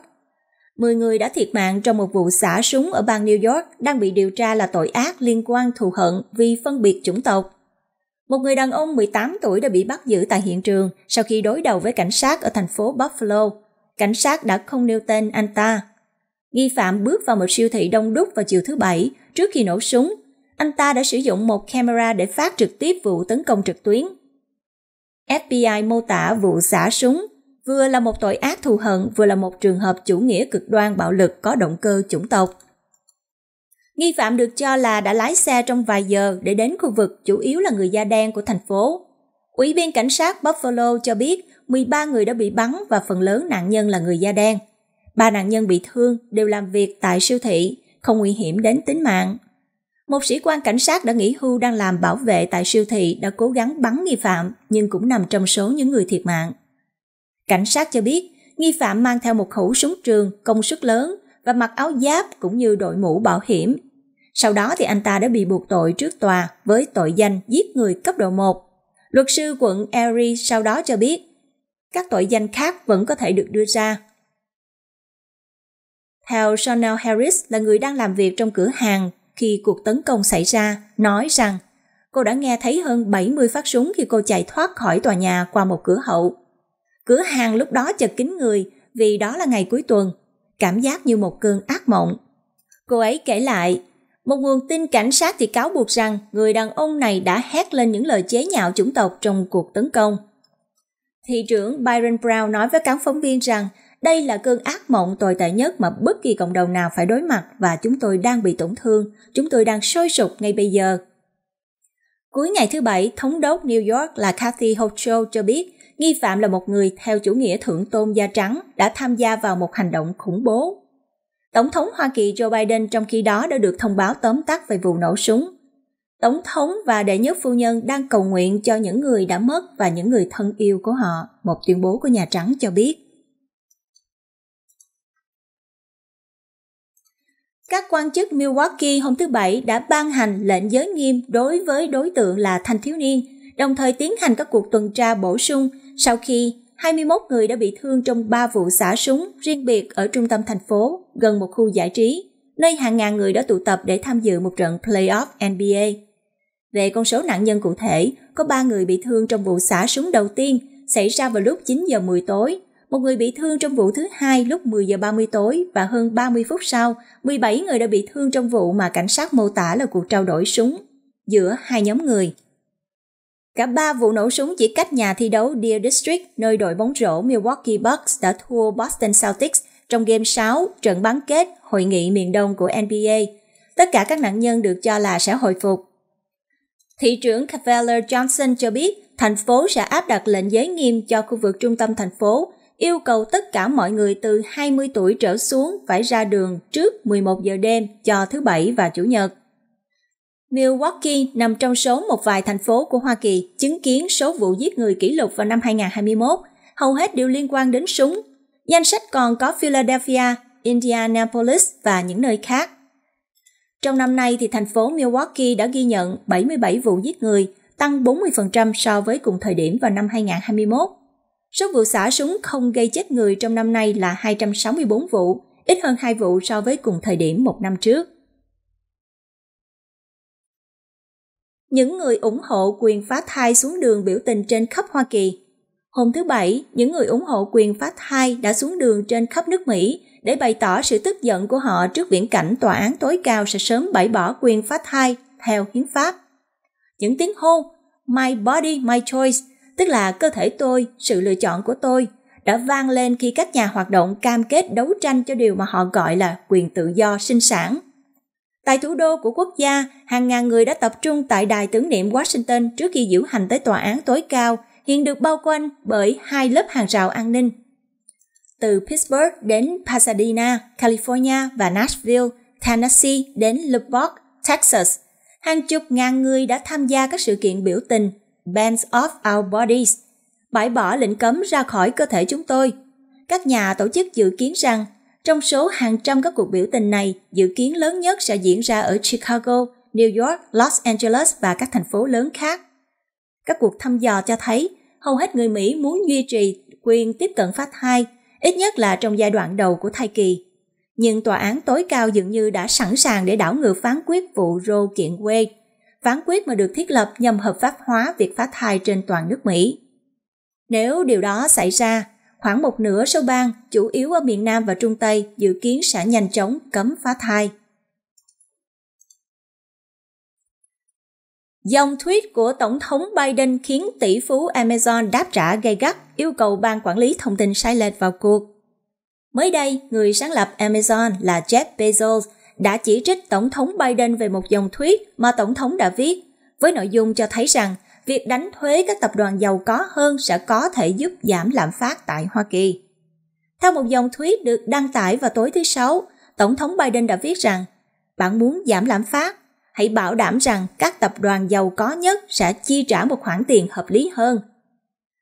10 người đã thiệt mạng trong một vụ xả súng ở bang New York đang bị điều tra là tội ác liên quan thù hận vì phân biệt chủng tộc. Một người đàn ông 18 tuổi đã bị bắt giữ tại hiện trường sau khi đối đầu với cảnh sát ở thành phố Buffalo. Cảnh sát đã không nêu tên anh ta. Nghi phạm bước vào một siêu thị đông đúc vào chiều thứ Bảy trước khi nổ súng. Anh ta đã sử dụng một camera để phát trực tiếp vụ tấn công trực tuyến. FBI mô tả vụ xả súng vừa là một tội ác thù hận, vừa là một trường hợp chủ nghĩa cực đoan bạo lực có động cơ chủng tộc. Nghi phạm được cho là đã lái xe trong vài giờ để đến khu vực chủ yếu là người da đen của thành phố. Ủy viên cảnh sát Buffalo cho biết 13 người đã bị bắn và phần lớn nạn nhân là người da đen. Ba nạn nhân bị thương đều làm việc tại siêu thị, không nguy hiểm đến tính mạng. Một sĩ quan cảnh sát đã nghỉ hưu đang làm bảo vệ tại siêu thị đã cố gắng bắn nghi phạm nhưng cũng nằm trong số những người thiệt mạng. Cảnh sát cho biết, nghi phạm mang theo một khẩu súng trường công suất lớn và mặc áo giáp cũng như đội mũ bảo hiểm. Sau đó thì anh ta đã bị buộc tội trước tòa với tội danh giết người cấp độ 1. Luật sư quận Erie sau đó cho biết, các tội danh khác vẫn có thể được đưa ra. Theo Chanel Harris là người đang làm việc trong cửa hàng khi cuộc tấn công xảy ra, nói rằng cô đã nghe thấy hơn 70 phát súng khi cô chạy thoát khỏi tòa nhà qua một cửa hậu. Cửa hàng lúc đó chật kín người vì đó là ngày cuối tuần, cảm giác như một cơn ác mộng. Cô ấy kể lại, một nguồn tin cảnh sát thì cáo buộc rằng người đàn ông này đã hét lên những lời chế nhạo chủng tộc trong cuộc tấn công. Thị trưởng Byron Brown nói với các phóng viên rằng đây là cơn ác mộng tồi tệ nhất mà bất kỳ cộng đồng nào phải đối mặt và chúng tôi đang bị tổn thương, chúng tôi đang sôi sục ngay bây giờ. Cuối ngày thứ Bảy, thống đốc New York là Kathy Hochul cho biết nghi phạm là một người theo chủ nghĩa thượng tôn da trắng đã tham gia vào một hành động khủng bố. Tổng thống Hoa Kỳ Joe Biden trong khi đó đã được thông báo tóm tắt về vụ nổ súng. Tổng thống và đệ nhất phu nhân đang cầu nguyện cho những người đã mất và những người thân yêu của họ, một tuyên bố của Nhà Trắng cho biết. Các quan chức Milwaukee hôm thứ Bảy đã ban hành lệnh giới nghiêm đối với đối tượng là thanh thiếu niên, đồng thời tiến hành các cuộc tuần tra bổ sung sau khi 21 người đã bị thương trong 3 vụ xả súng riêng biệt ở trung tâm thành phố, gần một khu giải trí, nơi hàng ngàn người đã tụ tập để tham dự một trận playoff NBA. Về con số nạn nhân cụ thể, có 3 người bị thương trong vụ xả súng đầu tiên xảy ra vào lúc 9 giờ 10 tối, một người bị thương trong vụ thứ hai lúc 10 giờ 30 tối và hơn 30 phút sau, 17 người đã bị thương trong vụ mà cảnh sát mô tả là cuộc trao đổi súng giữa hai nhóm người. Cả ba vụ nổ súng chỉ cách nhà thi đấu Deer District, nơi đội bóng rổ Milwaukee Bucks đã thua Boston Celtics trong game 6 trận bán kết hội nghị miền đông của NBA. Tất cả các nạn nhân được cho là sẽ hồi phục. Thị trưởng Cavalier Johnson cho biết thành phố sẽ áp đặt lệnh giới nghiêm cho khu vực trung tâm thành phố, yêu cầu tất cả mọi người từ 20 tuổi trở xuống phải ra đường trước 11 giờ đêm cho thứ Bảy và Chủ nhật. Milwaukee nằm trong số một vài thành phố của Hoa Kỳ chứng kiến số vụ giết người kỷ lục vào năm 2021, hầu hết đều liên quan đến súng. Danh sách còn có Philadelphia, Indianapolis và những nơi khác. Trong năm nay thì thành phố Milwaukee đã ghi nhận 77 vụ giết người, tăng 40% so với cùng thời điểm vào năm 2021. Số vụ xả súng không gây chết người trong năm nay là 264 vụ, ít hơn 2 vụ so với cùng thời điểm một năm trước. những người ủng hộ quyền phá thai xuống đường biểu tình trên khắp Hoa Kỳ. Hôm thứ Bảy, những người ủng hộ quyền phá thai đã xuống đường trên khắp nước Mỹ để bày tỏ sự tức giận của họ trước viễn cảnh tòa án tối cao sẽ sớm bãi bỏ quyền phá thai theo hiến pháp. Những tiếng hô My body, my choice, tức là cơ thể tôi, sự lựa chọn của tôi, đã vang lên khi các nhà hoạt động cam kết đấu tranh cho điều mà họ gọi là quyền tự do sinh sản Tại thủ đô của quốc gia, hàng ngàn người đã tập trung tại đài tưởng niệm Washington trước khi diễu hành tới tòa án tối cao, hiện được bao quanh bởi hai lớp hàng rào an ninh. Từ Pittsburgh đến Pasadena, California và Nashville, Tennessee đến Lubbock, Texas, hàng chục ngàn người đã tham gia các sự kiện biểu tình Bands of Our Bodies, bãi bỏ lệnh cấm ra khỏi cơ thể chúng tôi. Các nhà tổ chức dự kiến rằng trong số hàng trăm các cuộc biểu tình này, dự kiến lớn nhất sẽ diễn ra ở Chicago, New York, Los Angeles và các thành phố lớn khác. Các cuộc thăm dò cho thấy hầu hết người Mỹ muốn duy trì quyền tiếp cận phát thai, ít nhất là trong giai đoạn đầu của thai kỳ. Nhưng tòa án tối cao dường như đã sẵn sàng để đảo ngược phán quyết vụ Roe kiện Wade, phán quyết mà được thiết lập nhằm hợp pháp hóa việc phá thai trên toàn nước Mỹ. Nếu điều đó xảy ra, Khoảng một nửa số bang, chủ yếu ở miền Nam và Trung Tây, dự kiến sẽ nhanh chóng cấm phá thai. Dòng tweet của Tổng thống Biden khiến tỷ phú Amazon đáp trả gay gắt, yêu cầu ban quản lý thông tin sai lệch vào cuộc. Mới đây, người sáng lập Amazon là Jeff Bezos đã chỉ trích Tổng thống Biden về một dòng tweet mà Tổng thống đã viết, với nội dung cho thấy rằng – việc đánh thuế các tập đoàn giàu có hơn sẽ có thể giúp giảm lạm phát tại Hoa Kỳ. Theo một dòng thuyết được đăng tải vào tối thứ Sáu, Tổng thống Biden đã viết rằng, bạn muốn giảm lạm phát, hãy bảo đảm rằng các tập đoàn giàu có nhất sẽ chi trả một khoản tiền hợp lý hơn.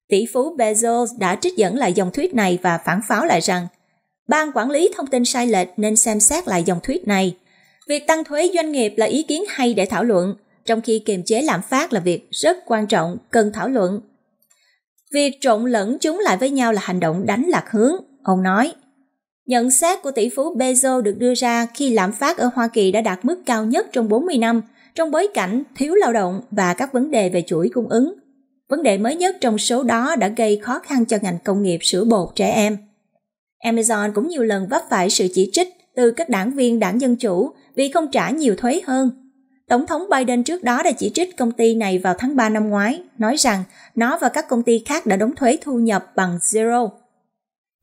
Tỷ phú Bezos đã trích dẫn lại dòng thuyết này và phản pháo lại rằng, ban quản lý thông tin sai lệch nên xem xét lại dòng thuyết này. Việc tăng thuế doanh nghiệp là ý kiến hay để thảo luận – trong khi kiềm chế lạm phát là việc rất quan trọng, cần thảo luận. Việc trộn lẫn chúng lại với nhau là hành động đánh lạc hướng, ông nói. Nhận xét của tỷ phú Bezos được đưa ra khi lạm phát ở Hoa Kỳ đã đạt mức cao nhất trong 40 năm, trong bối cảnh thiếu lao động và các vấn đề về chuỗi cung ứng. Vấn đề mới nhất trong số đó đã gây khó khăn cho ngành công nghiệp sữa bột trẻ em. Amazon cũng nhiều lần vấp phải sự chỉ trích từ các đảng viên đảng Dân Chủ vì không trả nhiều thuế hơn Tổng thống Biden trước đó đã chỉ trích công ty này vào tháng 3 năm ngoái, nói rằng nó và các công ty khác đã đóng thuế thu nhập bằng zero.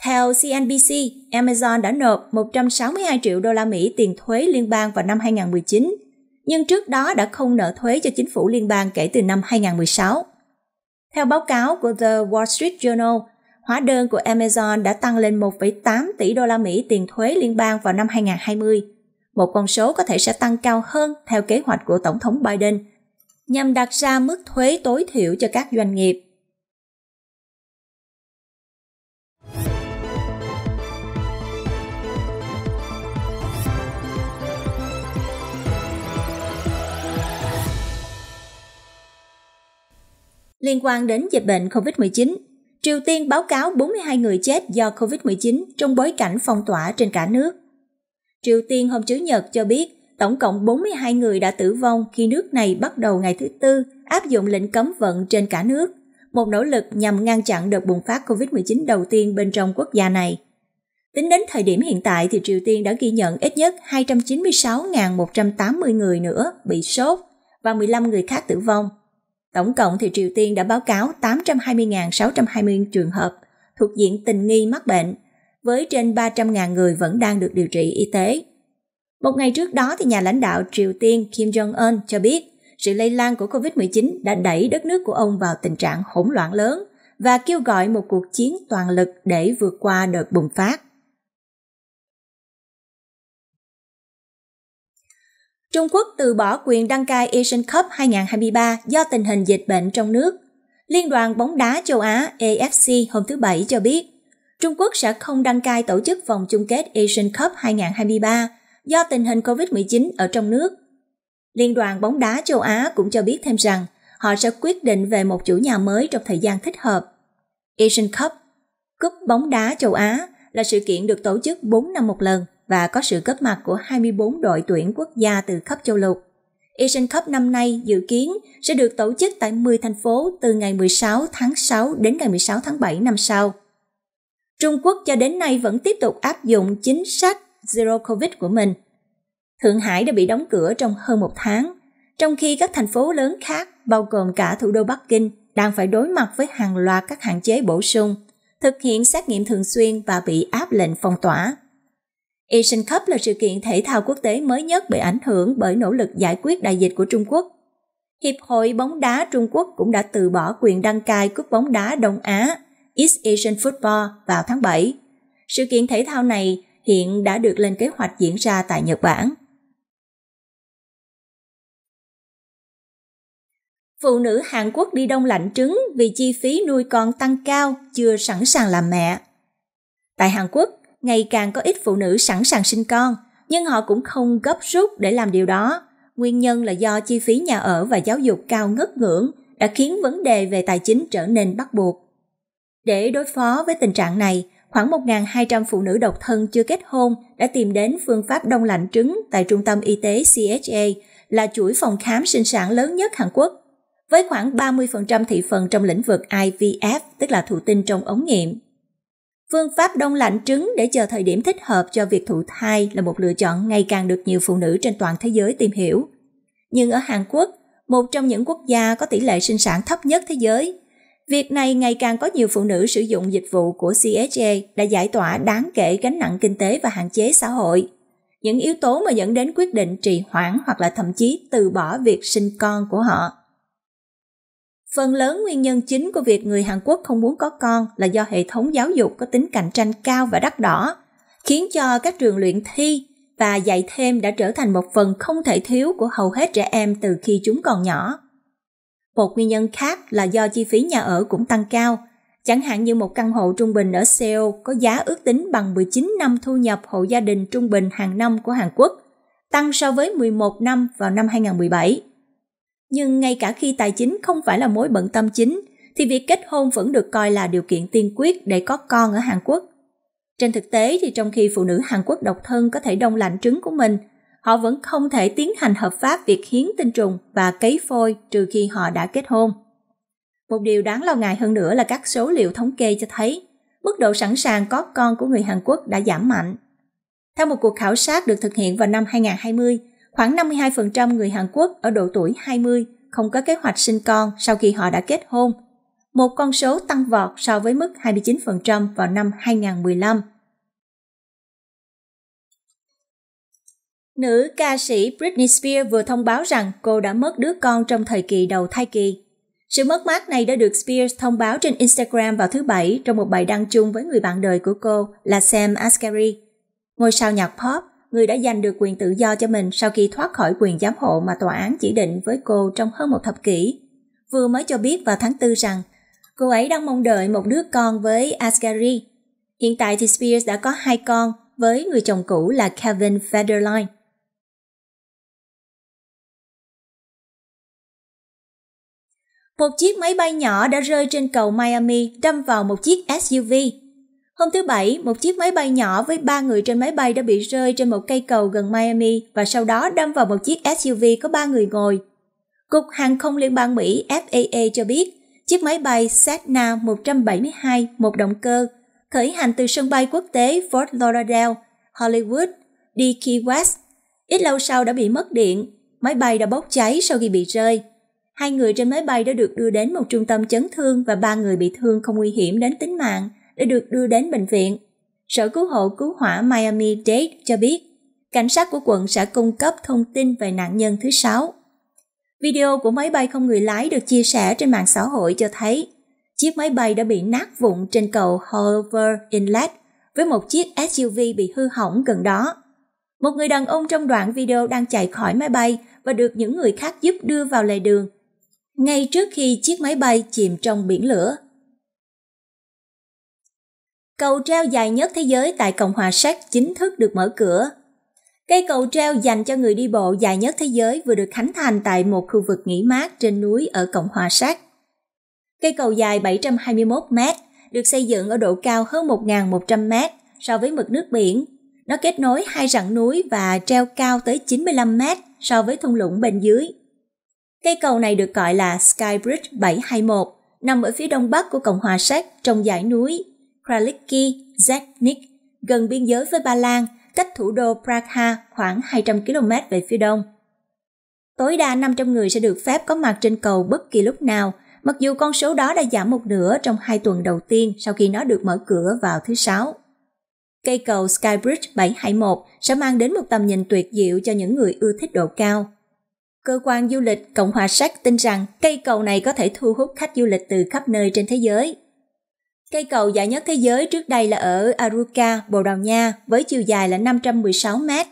Theo CNBC, Amazon đã nộp 162 triệu đô la Mỹ tiền thuế liên bang vào năm 2019, nhưng trước đó đã không nợ thuế cho chính phủ liên bang kể từ năm 2016. Theo báo cáo của The Wall Street Journal, hóa đơn của Amazon đã tăng lên 1,8 tỷ đô la Mỹ tiền thuế liên bang vào năm 2020 một con số có thể sẽ tăng cao hơn theo kế hoạch của Tổng thống Biden, nhằm đặt ra mức thuế tối thiểu cho các doanh nghiệp. Liên quan đến dịch bệnh COVID-19, Triều Tiên báo cáo 42 người chết do COVID-19 trong bối cảnh phong tỏa trên cả nước. Triều Tiên hôm Chủ nhật cho biết tổng cộng 42 người đã tử vong khi nước này bắt đầu ngày thứ Tư áp dụng lệnh cấm vận trên cả nước, một nỗ lực nhằm ngăn chặn đợt bùng phát COVID-19 đầu tiên bên trong quốc gia này. Tính đến thời điểm hiện tại thì Triều Tiên đã ghi nhận ít nhất 296.180 người nữa bị sốt và 15 người khác tử vong. Tổng cộng thì Triều Tiên đã báo cáo 820.620 trường hợp thuộc diện tình nghi mắc bệnh với trên 300.000 người vẫn đang được điều trị y tế. Một ngày trước đó, thì nhà lãnh đạo Triều Tiên Kim Jong-un cho biết sự lây lan của COVID-19 đã đẩy đất nước của ông vào tình trạng hỗn loạn lớn và kêu gọi một cuộc chiến toàn lực để vượt qua đợt bùng phát. Trung Quốc từ bỏ quyền đăng cai Asian Cup 2023 do tình hình dịch bệnh trong nước. Liên đoàn bóng đá châu Á AFC hôm thứ Bảy cho biết Trung Quốc sẽ không đăng cai tổ chức vòng chung kết Asian Cup 2023 do tình hình COVID-19 ở trong nước. Liên đoàn bóng đá châu Á cũng cho biết thêm rằng họ sẽ quyết định về một chủ nhà mới trong thời gian thích hợp. Asian Cup, Cúp bóng đá châu Á là sự kiện được tổ chức 4 năm một lần và có sự góp mặt của 24 đội tuyển quốc gia từ khắp châu lục. Asian Cup năm nay dự kiến sẽ được tổ chức tại 10 thành phố từ ngày 16 tháng 6 đến ngày 16 tháng 7 năm sau. Trung Quốc cho đến nay vẫn tiếp tục áp dụng chính sách Zero Covid của mình. Thượng Hải đã bị đóng cửa trong hơn một tháng, trong khi các thành phố lớn khác, bao gồm cả thủ đô Bắc Kinh, đang phải đối mặt với hàng loạt các hạn chế bổ sung, thực hiện xét nghiệm thường xuyên và bị áp lệnh phong tỏa. Asian Cup là sự kiện thể thao quốc tế mới nhất bị ảnh hưởng bởi nỗ lực giải quyết đại dịch của Trung Quốc. Hiệp hội bóng đá Trung Quốc cũng đã từ bỏ quyền đăng cai cúp bóng đá Đông Á East Asian Football vào tháng 7. Sự kiện thể thao này hiện đã được lên kế hoạch diễn ra tại Nhật Bản. Phụ nữ Hàn Quốc đi đông lạnh trứng vì chi phí nuôi con tăng cao, chưa sẵn sàng làm mẹ. Tại Hàn Quốc, ngày càng có ít phụ nữ sẵn sàng sinh con, nhưng họ cũng không gấp rút để làm điều đó. Nguyên nhân là do chi phí nhà ở và giáo dục cao ngất ngưỡng đã khiến vấn đề về tài chính trở nên bắt buộc. Để đối phó với tình trạng này, khoảng 1.200 phụ nữ độc thân chưa kết hôn đã tìm đến phương pháp đông lạnh trứng tại trung tâm y tế CHA là chuỗi phòng khám sinh sản lớn nhất Hàn Quốc. Với khoảng 30% thị phần trong lĩnh vực IVF, tức là thụ tinh trong ống nghiệm. Phương pháp đông lạnh trứng để chờ thời điểm thích hợp cho việc thụ thai là một lựa chọn ngày càng được nhiều phụ nữ trên toàn thế giới tìm hiểu. Nhưng ở Hàn Quốc, một trong những quốc gia có tỷ lệ sinh sản thấp nhất thế giới, Việc này ngày càng có nhiều phụ nữ sử dụng dịch vụ của CSA đã giải tỏa đáng kể gánh nặng kinh tế và hạn chế xã hội. Những yếu tố mà dẫn đến quyết định trì hoãn hoặc là thậm chí từ bỏ việc sinh con của họ. Phần lớn nguyên nhân chính của việc người Hàn Quốc không muốn có con là do hệ thống giáo dục có tính cạnh tranh cao và đắt đỏ, khiến cho các trường luyện thi và dạy thêm đã trở thành một phần không thể thiếu của hầu hết trẻ em từ khi chúng còn nhỏ một nguyên nhân khác là do chi phí nhà ở cũng tăng cao. Chẳng hạn như một căn hộ trung bình ở Seoul có giá ước tính bằng 19 năm thu nhập hộ gia đình trung bình hàng năm của Hàn Quốc, tăng so với 11 năm vào năm 2017. Nhưng ngay cả khi tài chính không phải là mối bận tâm chính, thì việc kết hôn vẫn được coi là điều kiện tiên quyết để có con ở Hàn Quốc. Trên thực tế thì trong khi phụ nữ Hàn Quốc độc thân có thể đông lạnh trứng của mình – họ vẫn không thể tiến hành hợp pháp việc hiến tinh trùng và cấy phôi trừ khi họ đã kết hôn. Một điều đáng lo ngại hơn nữa là các số liệu thống kê cho thấy mức độ sẵn sàng có con của người Hàn Quốc đã giảm mạnh. Theo một cuộc khảo sát được thực hiện vào năm 2020, khoảng 52% người Hàn Quốc ở độ tuổi 20 không có kế hoạch sinh con sau khi họ đã kết hôn, một con số tăng vọt so với mức 29% vào năm 2015. Nữ ca sĩ Britney Spears vừa thông báo rằng cô đã mất đứa con trong thời kỳ đầu thai kỳ. Sự mất mát này đã được Spears thông báo trên Instagram vào thứ Bảy trong một bài đăng chung với người bạn đời của cô là Sam Asghari. Ngôi sao nhạc pop, người đã giành được quyền tự do cho mình sau khi thoát khỏi quyền giám hộ mà tòa án chỉ định với cô trong hơn một thập kỷ, vừa mới cho biết vào tháng 4 rằng cô ấy đang mong đợi một đứa con với Asghari. Hiện tại thì Spears đã có hai con với người chồng cũ là Kevin Federline. Một chiếc máy bay nhỏ đã rơi trên cầu Miami đâm vào một chiếc SUV. Hôm thứ Bảy, một chiếc máy bay nhỏ với ba người trên máy bay đã bị rơi trên một cây cầu gần Miami và sau đó đâm vào một chiếc SUV có ba người ngồi. Cục Hàng không Liên bang Mỹ FAA cho biết, chiếc máy bay Cessna 172 một động cơ khởi hành từ sân bay quốc tế Fort Lauderdale, Hollywood, đi Key West. Ít lâu sau đã bị mất điện, máy bay đã bốc cháy sau khi bị rơi. Hai người trên máy bay đã được đưa đến một trung tâm chấn thương và ba người bị thương không nguy hiểm đến tính mạng đã được đưa đến bệnh viện. Sở Cứu hộ Cứu hỏa Miami-Dade cho biết, cảnh sát của quận sẽ cung cấp thông tin về nạn nhân thứ sáu. Video của máy bay không người lái được chia sẻ trên mạng xã hội cho thấy chiếc máy bay đã bị nát vụn trên cầu Hover Inlet với một chiếc SUV bị hư hỏng gần đó. Một người đàn ông trong đoạn video đang chạy khỏi máy bay và được những người khác giúp đưa vào lề đường ngay trước khi chiếc máy bay chìm trong biển lửa. Cầu treo dài nhất thế giới tại Cộng hòa Séc chính thức được mở cửa. Cây cầu treo dành cho người đi bộ dài nhất thế giới vừa được khánh thành tại một khu vực nghỉ mát trên núi ở Cộng hòa Séc. Cây cầu dài 721 mét được xây dựng ở độ cao hơn 1.100 mét so với mực nước biển. Nó kết nối hai rặng núi và treo cao tới 95 mét so với thung lũng bên dưới. Cây cầu này được gọi là Sky Bridge 721, nằm ở phía đông bắc của Cộng hòa Séc trong dãy núi Kraliki Zetnik, gần biên giới với Ba Lan, cách thủ đô Praha khoảng 200 km về phía đông. Tối đa 500 người sẽ được phép có mặt trên cầu bất kỳ lúc nào, mặc dù con số đó đã giảm một nửa trong hai tuần đầu tiên sau khi nó được mở cửa vào thứ Sáu. Cây cầu Skybridge 721 sẽ mang đến một tầm nhìn tuyệt diệu cho những người ưa thích độ cao. Cơ quan du lịch Cộng hòa Séc tin rằng cây cầu này có thể thu hút khách du lịch từ khắp nơi trên thế giới. Cây cầu dài nhất thế giới trước đây là ở Aruca, Bồ Đào Nha, với chiều dài là 516 mét.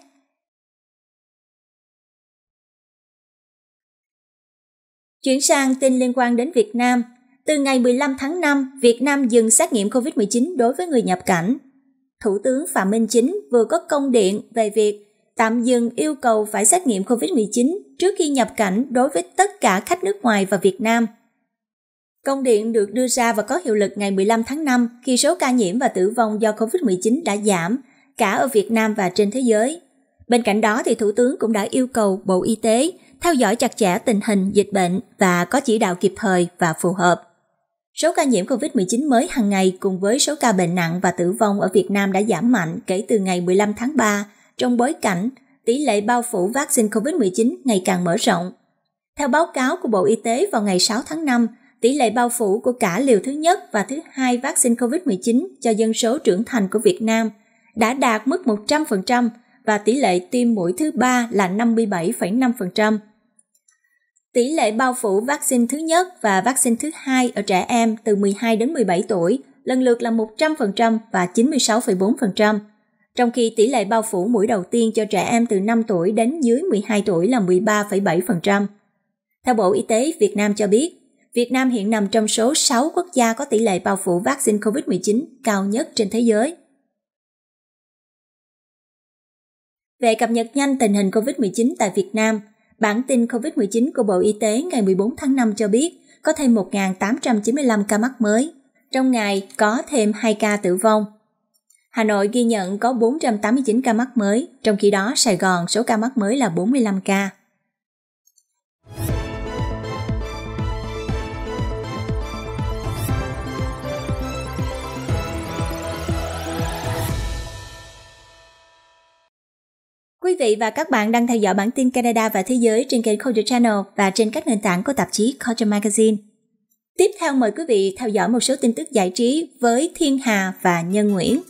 Chuyển sang tin liên quan đến Việt Nam. Từ ngày 15 tháng 5, Việt Nam dừng xét nghiệm COVID-19 đối với người nhập cảnh. Thủ tướng Phạm Minh Chính vừa có công điện về việc tạm dừng yêu cầu phải xét nghiệm COVID-19 trước khi nhập cảnh đối với tất cả khách nước ngoài và Việt Nam. Công điện được đưa ra và có hiệu lực ngày 15 tháng 5 khi số ca nhiễm và tử vong do COVID-19 đã giảm, cả ở Việt Nam và trên thế giới. Bên cạnh đó thì Thủ tướng cũng đã yêu cầu Bộ Y tế theo dõi chặt chẽ tình hình dịch bệnh và có chỉ đạo kịp thời và phù hợp. Số ca nhiễm COVID-19 mới hàng ngày cùng với số ca bệnh nặng và tử vong ở Việt Nam đã giảm mạnh kể từ ngày 15 tháng 3 trong bối cảnh tỷ lệ bao phủ vaccine COVID-19 ngày càng mở rộng. Theo báo cáo của Bộ Y tế vào ngày 6 tháng 5, tỷ lệ bao phủ của cả liều thứ nhất và thứ hai vaccine COVID-19 cho dân số trưởng thành của Việt Nam đã đạt mức 100% và tỷ lệ tiêm mũi thứ ba là 57,5%. Tỷ lệ bao phủ vaccine thứ nhất và vaccine thứ hai ở trẻ em từ 12 đến 17 tuổi lần lượt là 100% và 96,4% trong khi tỷ lệ bao phủ mũi đầu tiên cho trẻ em từ 5 tuổi đến dưới 12 tuổi là 13,7%. Theo Bộ Y tế Việt Nam cho biết, Việt Nam hiện nằm trong số 6 quốc gia có tỷ lệ bao phủ vaccine COVID-19 cao nhất trên thế giới. Về cập nhật nhanh tình hình COVID-19 tại Việt Nam, bản tin COVID-19 của Bộ Y tế ngày 14 tháng 5 cho biết có thêm 1.895 ca mắc mới. Trong ngày có thêm 2 ca tử vong. Hà Nội ghi nhận có 489 ca mắc mới, trong khi đó Sài Gòn số ca mắc mới là 45 ca. Quý vị và các bạn đang theo dõi bản tin Canada và Thế giới trên kênh Culture Channel và trên các nền tảng của tạp chí Culture Magazine. Tiếp theo mời quý vị theo dõi một số tin tức giải trí với Thiên Hà và Nhân Nguyễn.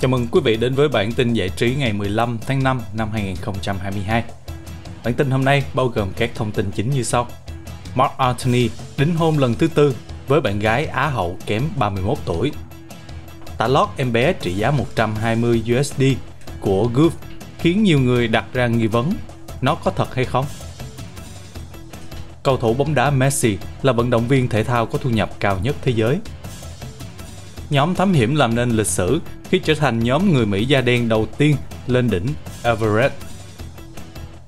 Chào mừng quý vị đến với bản tin giải trí ngày 15 tháng 5 năm 2022. Bản tin hôm nay bao gồm các thông tin chính như sau. Mark anthony đính hôn lần thứ tư với bạn gái Á hậu kém 31 tuổi. Tả lót em bé trị giá 120 USD của Goof khiến nhiều người đặt ra nghi vấn nó có thật hay không? Cầu thủ bóng đá Messi là vận động viên thể thao có thu nhập cao nhất thế giới. Nhóm thám hiểm làm nên lịch sử khi trở thành nhóm người Mỹ da đen đầu tiên lên đỉnh Everest.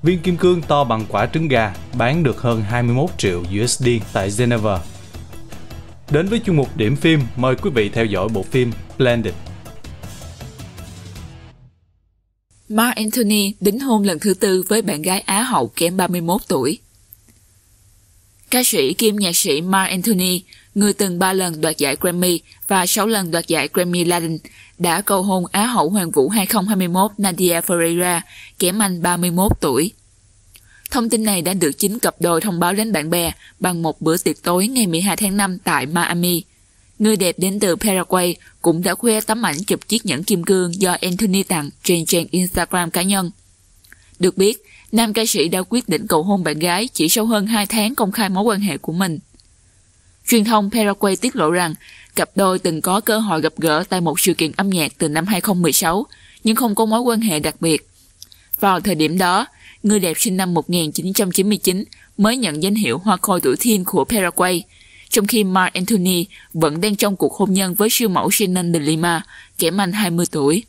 Viên kim cương to bằng quả trứng gà bán được hơn 21 triệu USD tại Geneva. Đến với chuyên mục điểm phim, mời quý vị theo dõi bộ phim *Blended*. Mark Anthony đính hôn lần thứ tư với bạn gái Á hậu kém 31 tuổi. Ca sĩ kim nhạc sĩ Mark Anthony người từng 3 lần đoạt giải Grammy và 6 lần đoạt giải Grammy Latin, đã cầu hôn Á hậu Hoàng vũ 2021 Nadia Ferreira, kém anh 31 tuổi. Thông tin này đã được chính cặp đôi thông báo đến bạn bè bằng một bữa tiệc tối ngày 12 tháng 5 tại Miami. Người đẹp đến từ Paraguay cũng đã khoe tấm ảnh chụp chiếc nhẫn kim cương do Anthony tặng trên trang Instagram cá nhân. Được biết, nam ca sĩ đã quyết định cầu hôn bạn gái chỉ sau hơn 2 tháng công khai mối quan hệ của mình. Truyền thông Paraguay tiết lộ rằng cặp đôi từng có cơ hội gặp gỡ tại một sự kiện âm nhạc từ năm 2016, nhưng không có mối quan hệ đặc biệt. Vào thời điểm đó, người đẹp sinh năm 1999 mới nhận danh hiệu Hoa Khôi tuổi Thiên của Paraguay, trong khi Mark Anthony vẫn đang trong cuộc hôn nhân với siêu mẫu Shannon de Lima, kẻ manh 20 tuổi.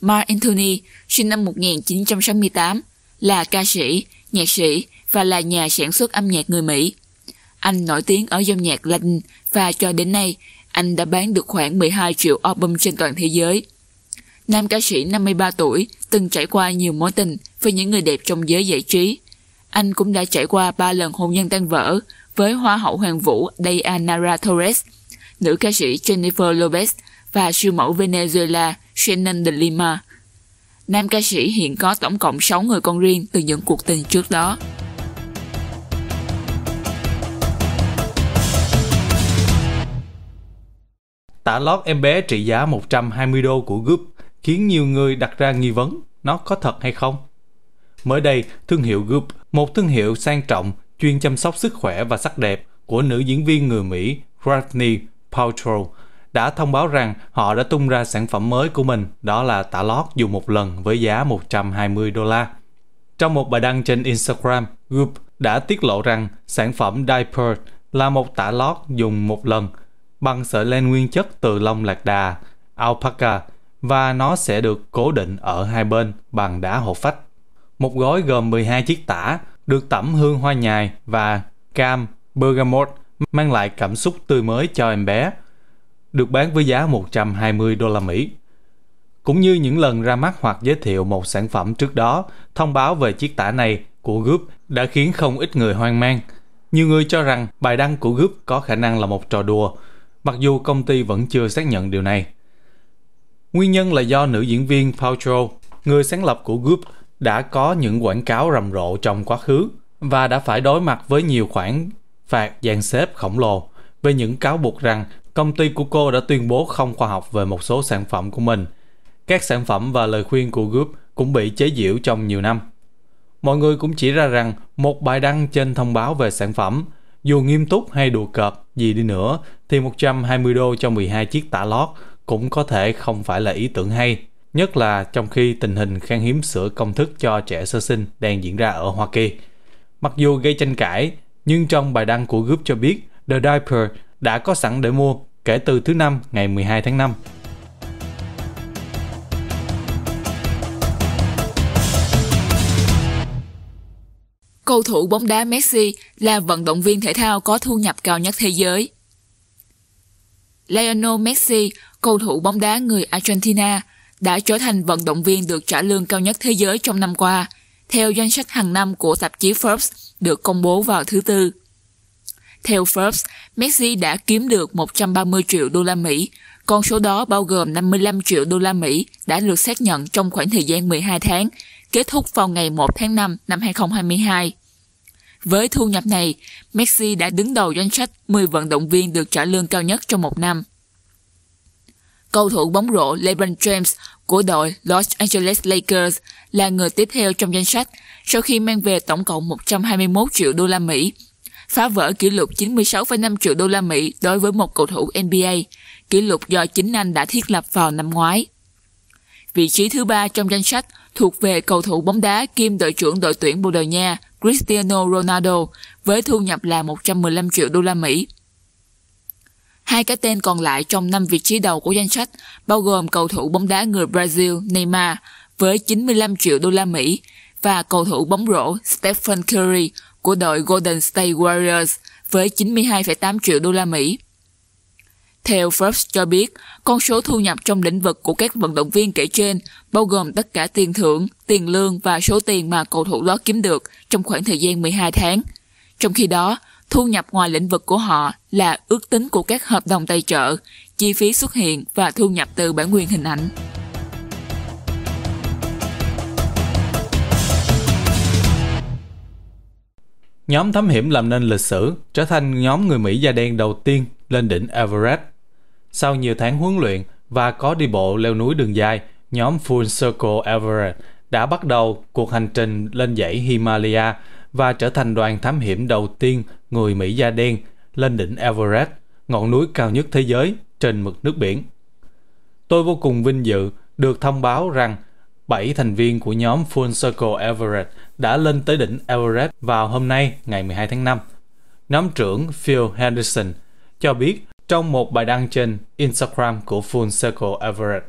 Mark Anthony, sinh năm 1968, là ca sĩ, nhạc sĩ và là nhà sản xuất âm nhạc người Mỹ. Anh nổi tiếng ở dòng nhạc Latin và cho đến nay, anh đã bán được khoảng 12 triệu album trên toàn thế giới. Nam ca sĩ 53 tuổi từng trải qua nhiều mối tình với những người đẹp trong giới giải trí. Anh cũng đã trải qua 3 lần hôn nhân tan vỡ với Hoa hậu Hoàng Vũ Dayanara Torres, nữ ca sĩ Jennifer Lopez và siêu mẫu Venezuela Shannon de Lima. Nam ca sĩ hiện có tổng cộng 6 người con riêng từ những cuộc tình trước đó. tả lót em bé trị giá 120 đô của Goop khiến nhiều người đặt ra nghi vấn nó có thật hay không. Mới đây, thương hiệu Goop, một thương hiệu sang trọng chuyên chăm sóc sức khỏe và sắc đẹp của nữ diễn viên người Mỹ Gwyneth Paltrow đã thông báo rằng họ đã tung ra sản phẩm mới của mình, đó là tả lót dùng một lần với giá 120 đô la. Trong một bài đăng trên Instagram, Goop đã tiết lộ rằng sản phẩm Diaper là một tả lót dùng một lần bằng sợi len nguyên chất từ lông lạc đà, alpaca và nó sẽ được cố định ở hai bên bằng đá hộp phách. Một gói gồm 12 chiếc tả được tẩm hương hoa nhài và cam, bergamot mang lại cảm xúc tươi mới cho em bé, được bán với giá 120 đô la Mỹ. Cũng như những lần ra mắt hoặc giới thiệu một sản phẩm trước đó, thông báo về chiếc tả này của Group đã khiến không ít người hoang mang. Nhiều người cho rằng bài đăng của Group có khả năng là một trò đùa, mặc dù công ty vẫn chưa xác nhận điều này. Nguyên nhân là do nữ diễn viên Paltrow, người sáng lập của Goop, đã có những quảng cáo rầm rộ trong quá khứ và đã phải đối mặt với nhiều khoản phạt dàn xếp khổng lồ về những cáo buộc rằng công ty của cô đã tuyên bố không khoa học về một số sản phẩm của mình. Các sản phẩm và lời khuyên của Goop cũng bị chế giễu trong nhiều năm. Mọi người cũng chỉ ra rằng một bài đăng trên thông báo về sản phẩm, dù nghiêm túc hay đùa cợt, gì đi nữa thì 120 đô cho 12 chiếc tả lót cũng có thể không phải là ý tưởng hay, nhất là trong khi tình hình khan hiếm sữa công thức cho trẻ sơ sinh đang diễn ra ở Hoa Kỳ. Mặc dù gây tranh cãi, nhưng trong bài đăng của group cho biết The Diaper đã có sẵn để mua kể từ thứ năm ngày 12 tháng 5. cầu thủ bóng đá Messi là vận động viên thể thao có thu nhập cao nhất thế giới. Lionel Messi, cầu thủ bóng đá người Argentina, đã trở thành vận động viên được trả lương cao nhất thế giới trong năm qua, theo danh sách hàng năm của tạp chí Forbes được công bố vào thứ Tư. Theo Forbes, Messi đã kiếm được 130 triệu đô la Mỹ, con số đó bao gồm 55 triệu đô la Mỹ đã được xác nhận trong khoảng thời gian 12 tháng, kết thúc vào ngày 1 tháng 5 năm 2022. Với thu nhập này, Messi đã đứng đầu danh sách 10 vận động viên được trả lương cao nhất trong một năm. Cầu thủ bóng rổ LeBron James của đội Los Angeles Lakers là người tiếp theo trong danh sách sau khi mang về tổng cộng 121 triệu đô la Mỹ, phá vỡ kỷ lục 96,5 triệu đô la Mỹ đối với một cầu thủ NBA, kỷ lục do chính anh đã thiết lập vào năm ngoái. Vị trí thứ ba trong danh sách thuộc về cầu thủ bóng đá kiêm đội trưởng đội tuyển Bồ Đào Nha Cristiano Ronaldo với thu nhập là 115 triệu đô la Mỹ. Hai cái tên còn lại trong năm vị trí đầu của danh sách bao gồm cầu thủ bóng đá người Brazil Neymar với 95 triệu đô la Mỹ và cầu thủ bóng rổ Stephen Curry của đội Golden State Warriors với 92,8 triệu đô la Mỹ. Theo Forbes cho biết, con số thu nhập trong lĩnh vực của các vận động viên kể trên bao gồm tất cả tiền thưởng, tiền lương và số tiền mà cầu thủ đó kiếm được trong khoảng thời gian 12 tháng. Trong khi đó, thu nhập ngoài lĩnh vực của họ là ước tính của các hợp đồng tài trợ, chi phí xuất hiện và thu nhập từ bản quyền hình ảnh. Nhóm thám hiểm làm nên lịch sử, trở thành nhóm người Mỹ da đen đầu tiên lên đỉnh Everest sau nhiều tháng huấn luyện và có đi bộ leo núi đường dài, nhóm Full Circle Everest đã bắt đầu cuộc hành trình lên dãy Himalaya và trở thành đoàn thám hiểm đầu tiên người Mỹ da đen lên đỉnh Everest, ngọn núi cao nhất thế giới trên mực nước biển. Tôi vô cùng vinh dự được thông báo rằng 7 thành viên của nhóm Full Circle Everest đã lên tới đỉnh Everest vào hôm nay ngày 12 tháng 5. Nhóm trưởng Phil Henderson cho biết trong một bài đăng trên Instagram của Full Circle Everett.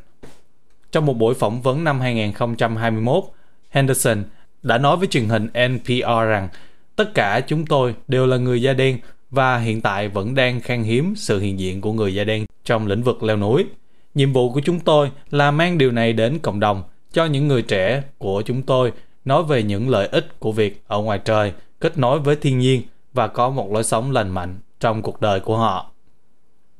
Trong một buổi phỏng vấn năm 2021, Henderson đã nói với truyền hình NPR rằng tất cả chúng tôi đều là người da đen và hiện tại vẫn đang khan hiếm sự hiện diện của người da đen trong lĩnh vực leo núi. Nhiệm vụ của chúng tôi là mang điều này đến cộng đồng, cho những người trẻ của chúng tôi nói về những lợi ích của việc ở ngoài trời, kết nối với thiên nhiên và có một lối sống lành mạnh trong cuộc đời của họ.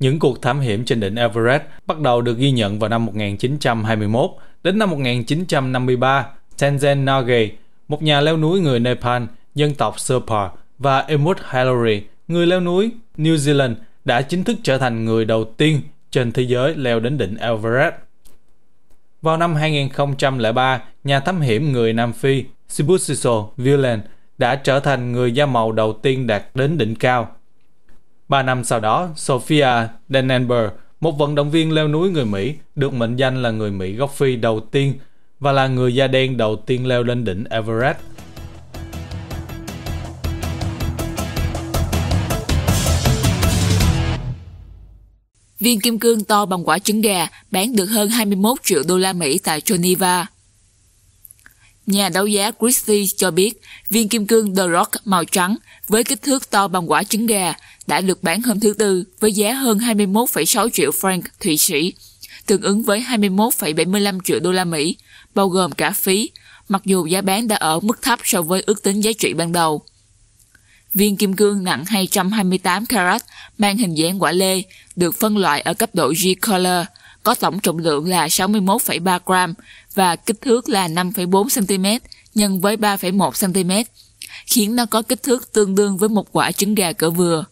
Những cuộc thám hiểm trên đỉnh Everest bắt đầu được ghi nhận vào năm 1921 đến năm 1953. Tenzin Norgay, một nhà leo núi người Nepal, dân tộc Sherpa, và Emut Hillary, người leo núi New Zealand đã chính thức trở thành người đầu tiên trên thế giới leo đến đỉnh Everest. Vào năm 2003, nhà thám hiểm người Nam Phi Sibusiso Villen đã trở thành người da màu đầu tiên đạt đến đỉnh cao Ba năm sau đó, Sophia Denenberg, một vận động viên leo núi người Mỹ, được mệnh danh là người Mỹ gốc Phi đầu tiên và là người da đen đầu tiên leo lên đỉnh Everest. Viên kim cương to bằng quả trứng gà bán được hơn 21 triệu đô la Mỹ tại Geneva. Nhà đấu giá Christie cho biết viên kim cương The Rock màu trắng với kích thước to bằng quả trứng gà đã được bán hôm thứ Tư với giá hơn 21,6 triệu franc Thụy Sĩ, tương ứng với 21,75 triệu đô la Mỹ, bao gồm cả phí, mặc dù giá bán đã ở mức thấp so với ước tính giá trị ban đầu. Viên kim cương nặng 228 carat mang hình dáng quả lê được phân loại ở cấp độ G-Color, có tổng trọng lượng là 61,3 gram và kích thước là 5,4 cm nhân với 3,1 cm, khiến nó có kích thước tương đương với một quả trứng gà cỡ vừa.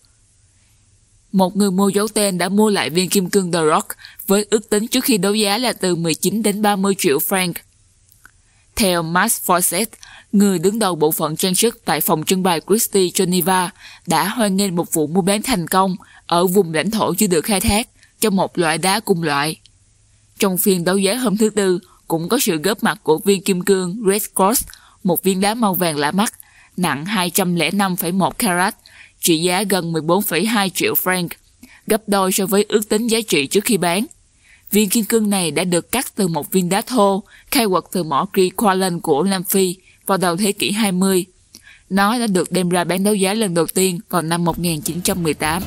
Một người mua dấu tên đã mua lại viên kim cương The Rock với ước tính trước khi đấu giá là từ 19 đến 30 triệu franc. Theo Max Forsyth, người đứng đầu bộ phận trang sức tại phòng trưng bày Christie Geneva đã hoan nghênh một vụ mua bán thành công ở vùng lãnh thổ chưa được khai thác cho một loại đá cùng loại. Trong phiên đấu giá hôm thứ Tư cũng có sự góp mặt của viên kim cương Red Cross, một viên đá màu vàng lạ mắt, nặng 205,1 carat, trị giá gần 14,2 triệu franc, gấp đôi so với ước tính giá trị trước khi bán. Viên kim cương này đã được cắt từ một viên đá thô, khai quật từ mỏ Kriqualan của Nam Phi vào đầu thế kỷ 20. Nó đã được đem ra bán đấu giá lần đầu tiên vào năm 1918.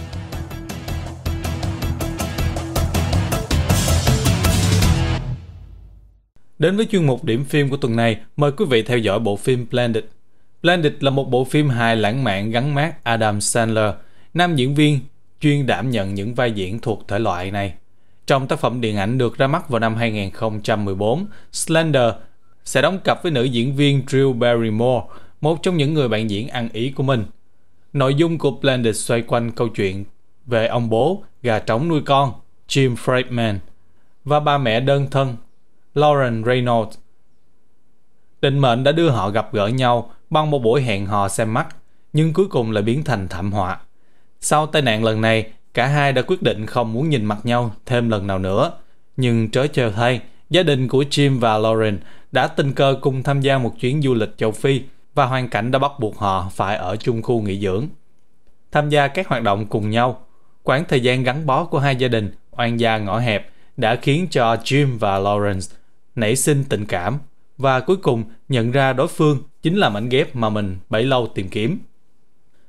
Đến với chuyên mục điểm phim của tuần này, mời quý vị theo dõi bộ phim Blended Landed là một bộ phim hài lãng mạn gắn mát Adam Sandler, nam diễn viên chuyên đảm nhận những vai diễn thuộc thể loại này. Trong tác phẩm điện ảnh được ra mắt vào năm 2014, Slender sẽ đóng cặp với nữ diễn viên Drew Barrymore, một trong những người bạn diễn ăn ý của mình. Nội dung của Blended xoay quanh câu chuyện về ông bố, gà trống nuôi con, Jim Friedman, và ba mẹ đơn thân, Lauren Reynolds. Định mệnh đã đưa họ gặp gỡ nhau bằng một buổi hẹn hò xem mắt, nhưng cuối cùng lại biến thành thảm họa. Sau tai nạn lần này, cả hai đã quyết định không muốn nhìn mặt nhau thêm lần nào nữa. Nhưng trớ chờ thay, gia đình của Jim và Lauren đã tình cờ cùng tham gia một chuyến du lịch châu Phi và hoàn cảnh đã bắt buộc họ phải ở chung khu nghỉ dưỡng. Tham gia các hoạt động cùng nhau, quãng thời gian gắn bó của hai gia đình oan gia ngõ hẹp đã khiến cho Jim và Lawrence nảy sinh tình cảm và cuối cùng nhận ra đối phương chính là mảnh ghép mà mình bấy lâu tìm kiếm.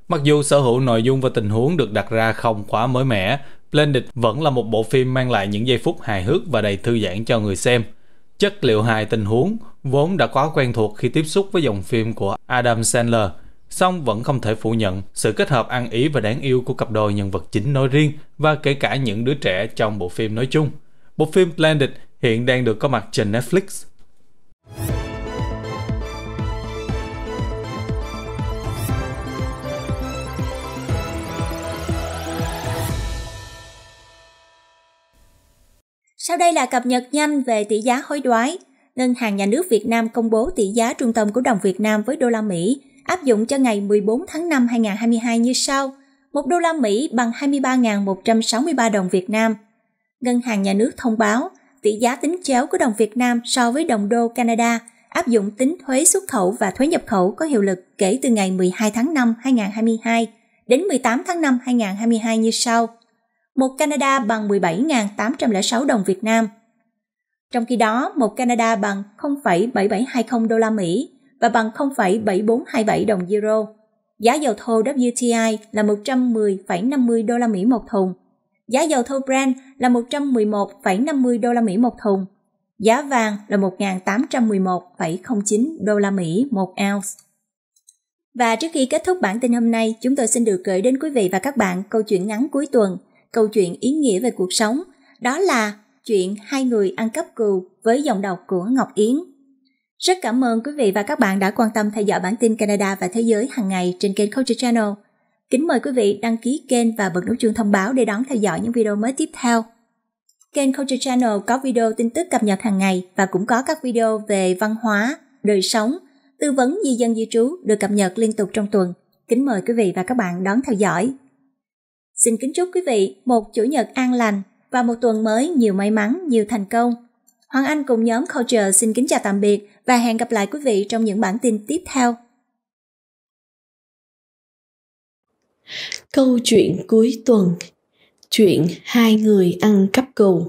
Mặc dù sở hữu nội dung và tình huống được đặt ra không quá mới mẻ, Blended vẫn là một bộ phim mang lại những giây phút hài hước và đầy thư giãn cho người xem. Chất liệu hài tình huống vốn đã quá quen thuộc khi tiếp xúc với dòng phim của Adam Sandler, song vẫn không thể phủ nhận sự kết hợp ăn ý và đáng yêu của cặp đôi nhân vật chính nói riêng và kể cả những đứa trẻ trong bộ phim nói chung. Bộ phim Blended hiện đang được có mặt trên Netflix sau đây là cập nhật nhanh về tỷ giá hối đoái. Ngân hàng Nhà nước Việt Nam công bố tỷ giá trung tâm của đồng Việt Nam với đô la Mỹ áp dụng cho ngày 14 tháng 5 2022 như sau. 1 đô la Mỹ bằng 23.163 đồng Việt Nam. Ngân hàng Nhà nước thông báo tỷ giá tính chéo của đồng Việt Nam so với đồng đô Canada áp dụng tính thuế xuất khẩu và thuế nhập khẩu có hiệu lực kể từ ngày 12 tháng 5 2022 đến 18 tháng 5 2022 như sau. Một Canada bằng 17.806 đồng Việt Nam. Trong khi đó, một Canada bằng 0,7720 đô la Mỹ và bằng 0,7427 đồng euro. Giá dầu thô WTI là 110,50 đô la Mỹ một thùng, Giá dầu thô Brent là 111,50 đô la Mỹ một thùng. Giá vàng là 1.811,09 đô la Mỹ một ounce. Và trước khi kết thúc bản tin hôm nay, chúng tôi xin được gửi đến quý vị và các bạn câu chuyện ngắn cuối tuần, câu chuyện ý nghĩa về cuộc sống. Đó là chuyện hai người ăn cắp cừu với giọng đọc của Ngọc Yến. Rất cảm ơn quý vị và các bạn đã quan tâm theo dõi bản tin Canada và Thế giới hàng ngày trên kênh Culture Channel. Kính mời quý vị đăng ký kênh và bật nút chuông thông báo để đón theo dõi những video mới tiếp theo. Kênh Culture Channel có video tin tức cập nhật hàng ngày và cũng có các video về văn hóa, đời sống, tư vấn di dân di trú được cập nhật liên tục trong tuần. Kính mời quý vị và các bạn đón theo dõi. Xin kính chúc quý vị một chủ nhật an lành và một tuần mới nhiều may mắn, nhiều thành công. Hoàng Anh cùng nhóm Culture xin kính chào tạm biệt và hẹn gặp lại quý vị trong những bản tin tiếp theo. Câu chuyện cuối tuần Chuyện hai người ăn cắp cừu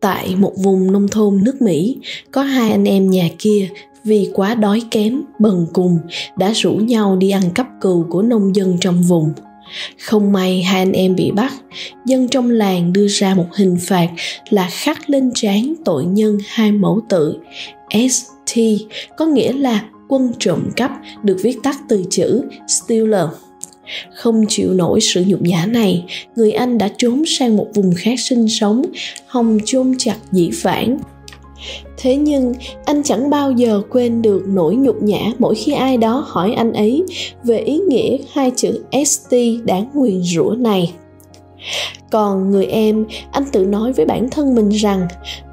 Tại một vùng nông thôn nước Mỹ, có hai anh em nhà kia vì quá đói kém, bần cùng đã rủ nhau đi ăn cắp cừu của nông dân trong vùng. Không may hai anh em bị bắt, dân trong làng đưa ra một hình phạt là khắc lên trán tội nhân hai mẫu tự ST có nghĩa là quân trộm cắp được viết tắt từ chữ Stealer không chịu nổi sự nhục nhã này, người Anh đã trốn sang một vùng khác sinh sống, hòng chôn chặt dĩ vãng. Thế nhưng, anh chẳng bao giờ quên được nỗi nhục nhã mỗi khi ai đó hỏi anh ấy về ý nghĩa hai chữ ST đáng nguyền rủa này còn người em anh tự nói với bản thân mình rằng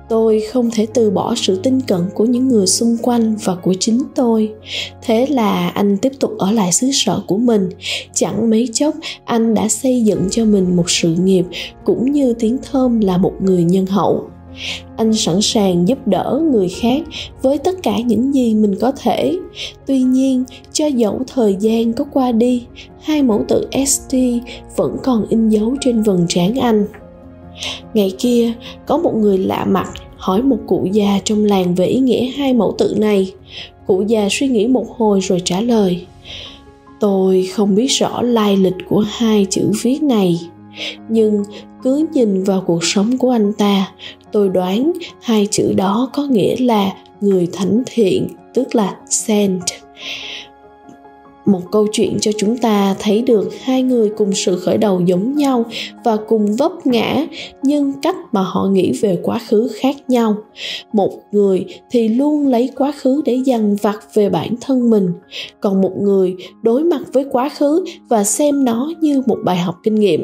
tôi không thể từ bỏ sự tin cẩn của những người xung quanh và của chính tôi thế là anh tiếp tục ở lại xứ sở của mình chẳng mấy chốc anh đã xây dựng cho mình một sự nghiệp cũng như tiếng thơm là một người nhân hậu anh sẵn sàng giúp đỡ người khác với tất cả những gì mình có thể tuy nhiên cho dẫu thời gian có qua đi hai mẫu tự st vẫn còn in dấu trên vầng trán anh Ngày kia, có một người lạ mặt hỏi một cụ già trong làng về ý nghĩa hai mẫu tự này. Cụ già suy nghĩ một hồi rồi trả lời. Tôi không biết rõ lai lịch của hai chữ viết này, nhưng cứ nhìn vào cuộc sống của anh ta, tôi đoán hai chữ đó có nghĩa là người thánh thiện, tức là saint một câu chuyện cho chúng ta thấy được hai người cùng sự khởi đầu giống nhau và cùng vấp ngã nhưng cách mà họ nghĩ về quá khứ khác nhau một người thì luôn lấy quá khứ để dằn vặt về bản thân mình còn một người đối mặt với quá khứ và xem nó như một bài học kinh nghiệm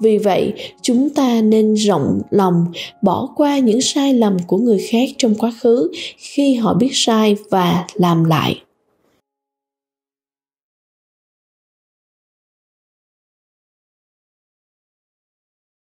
vì vậy chúng ta nên rộng lòng bỏ qua những sai lầm của người khác trong quá khứ khi họ biết sai và làm lại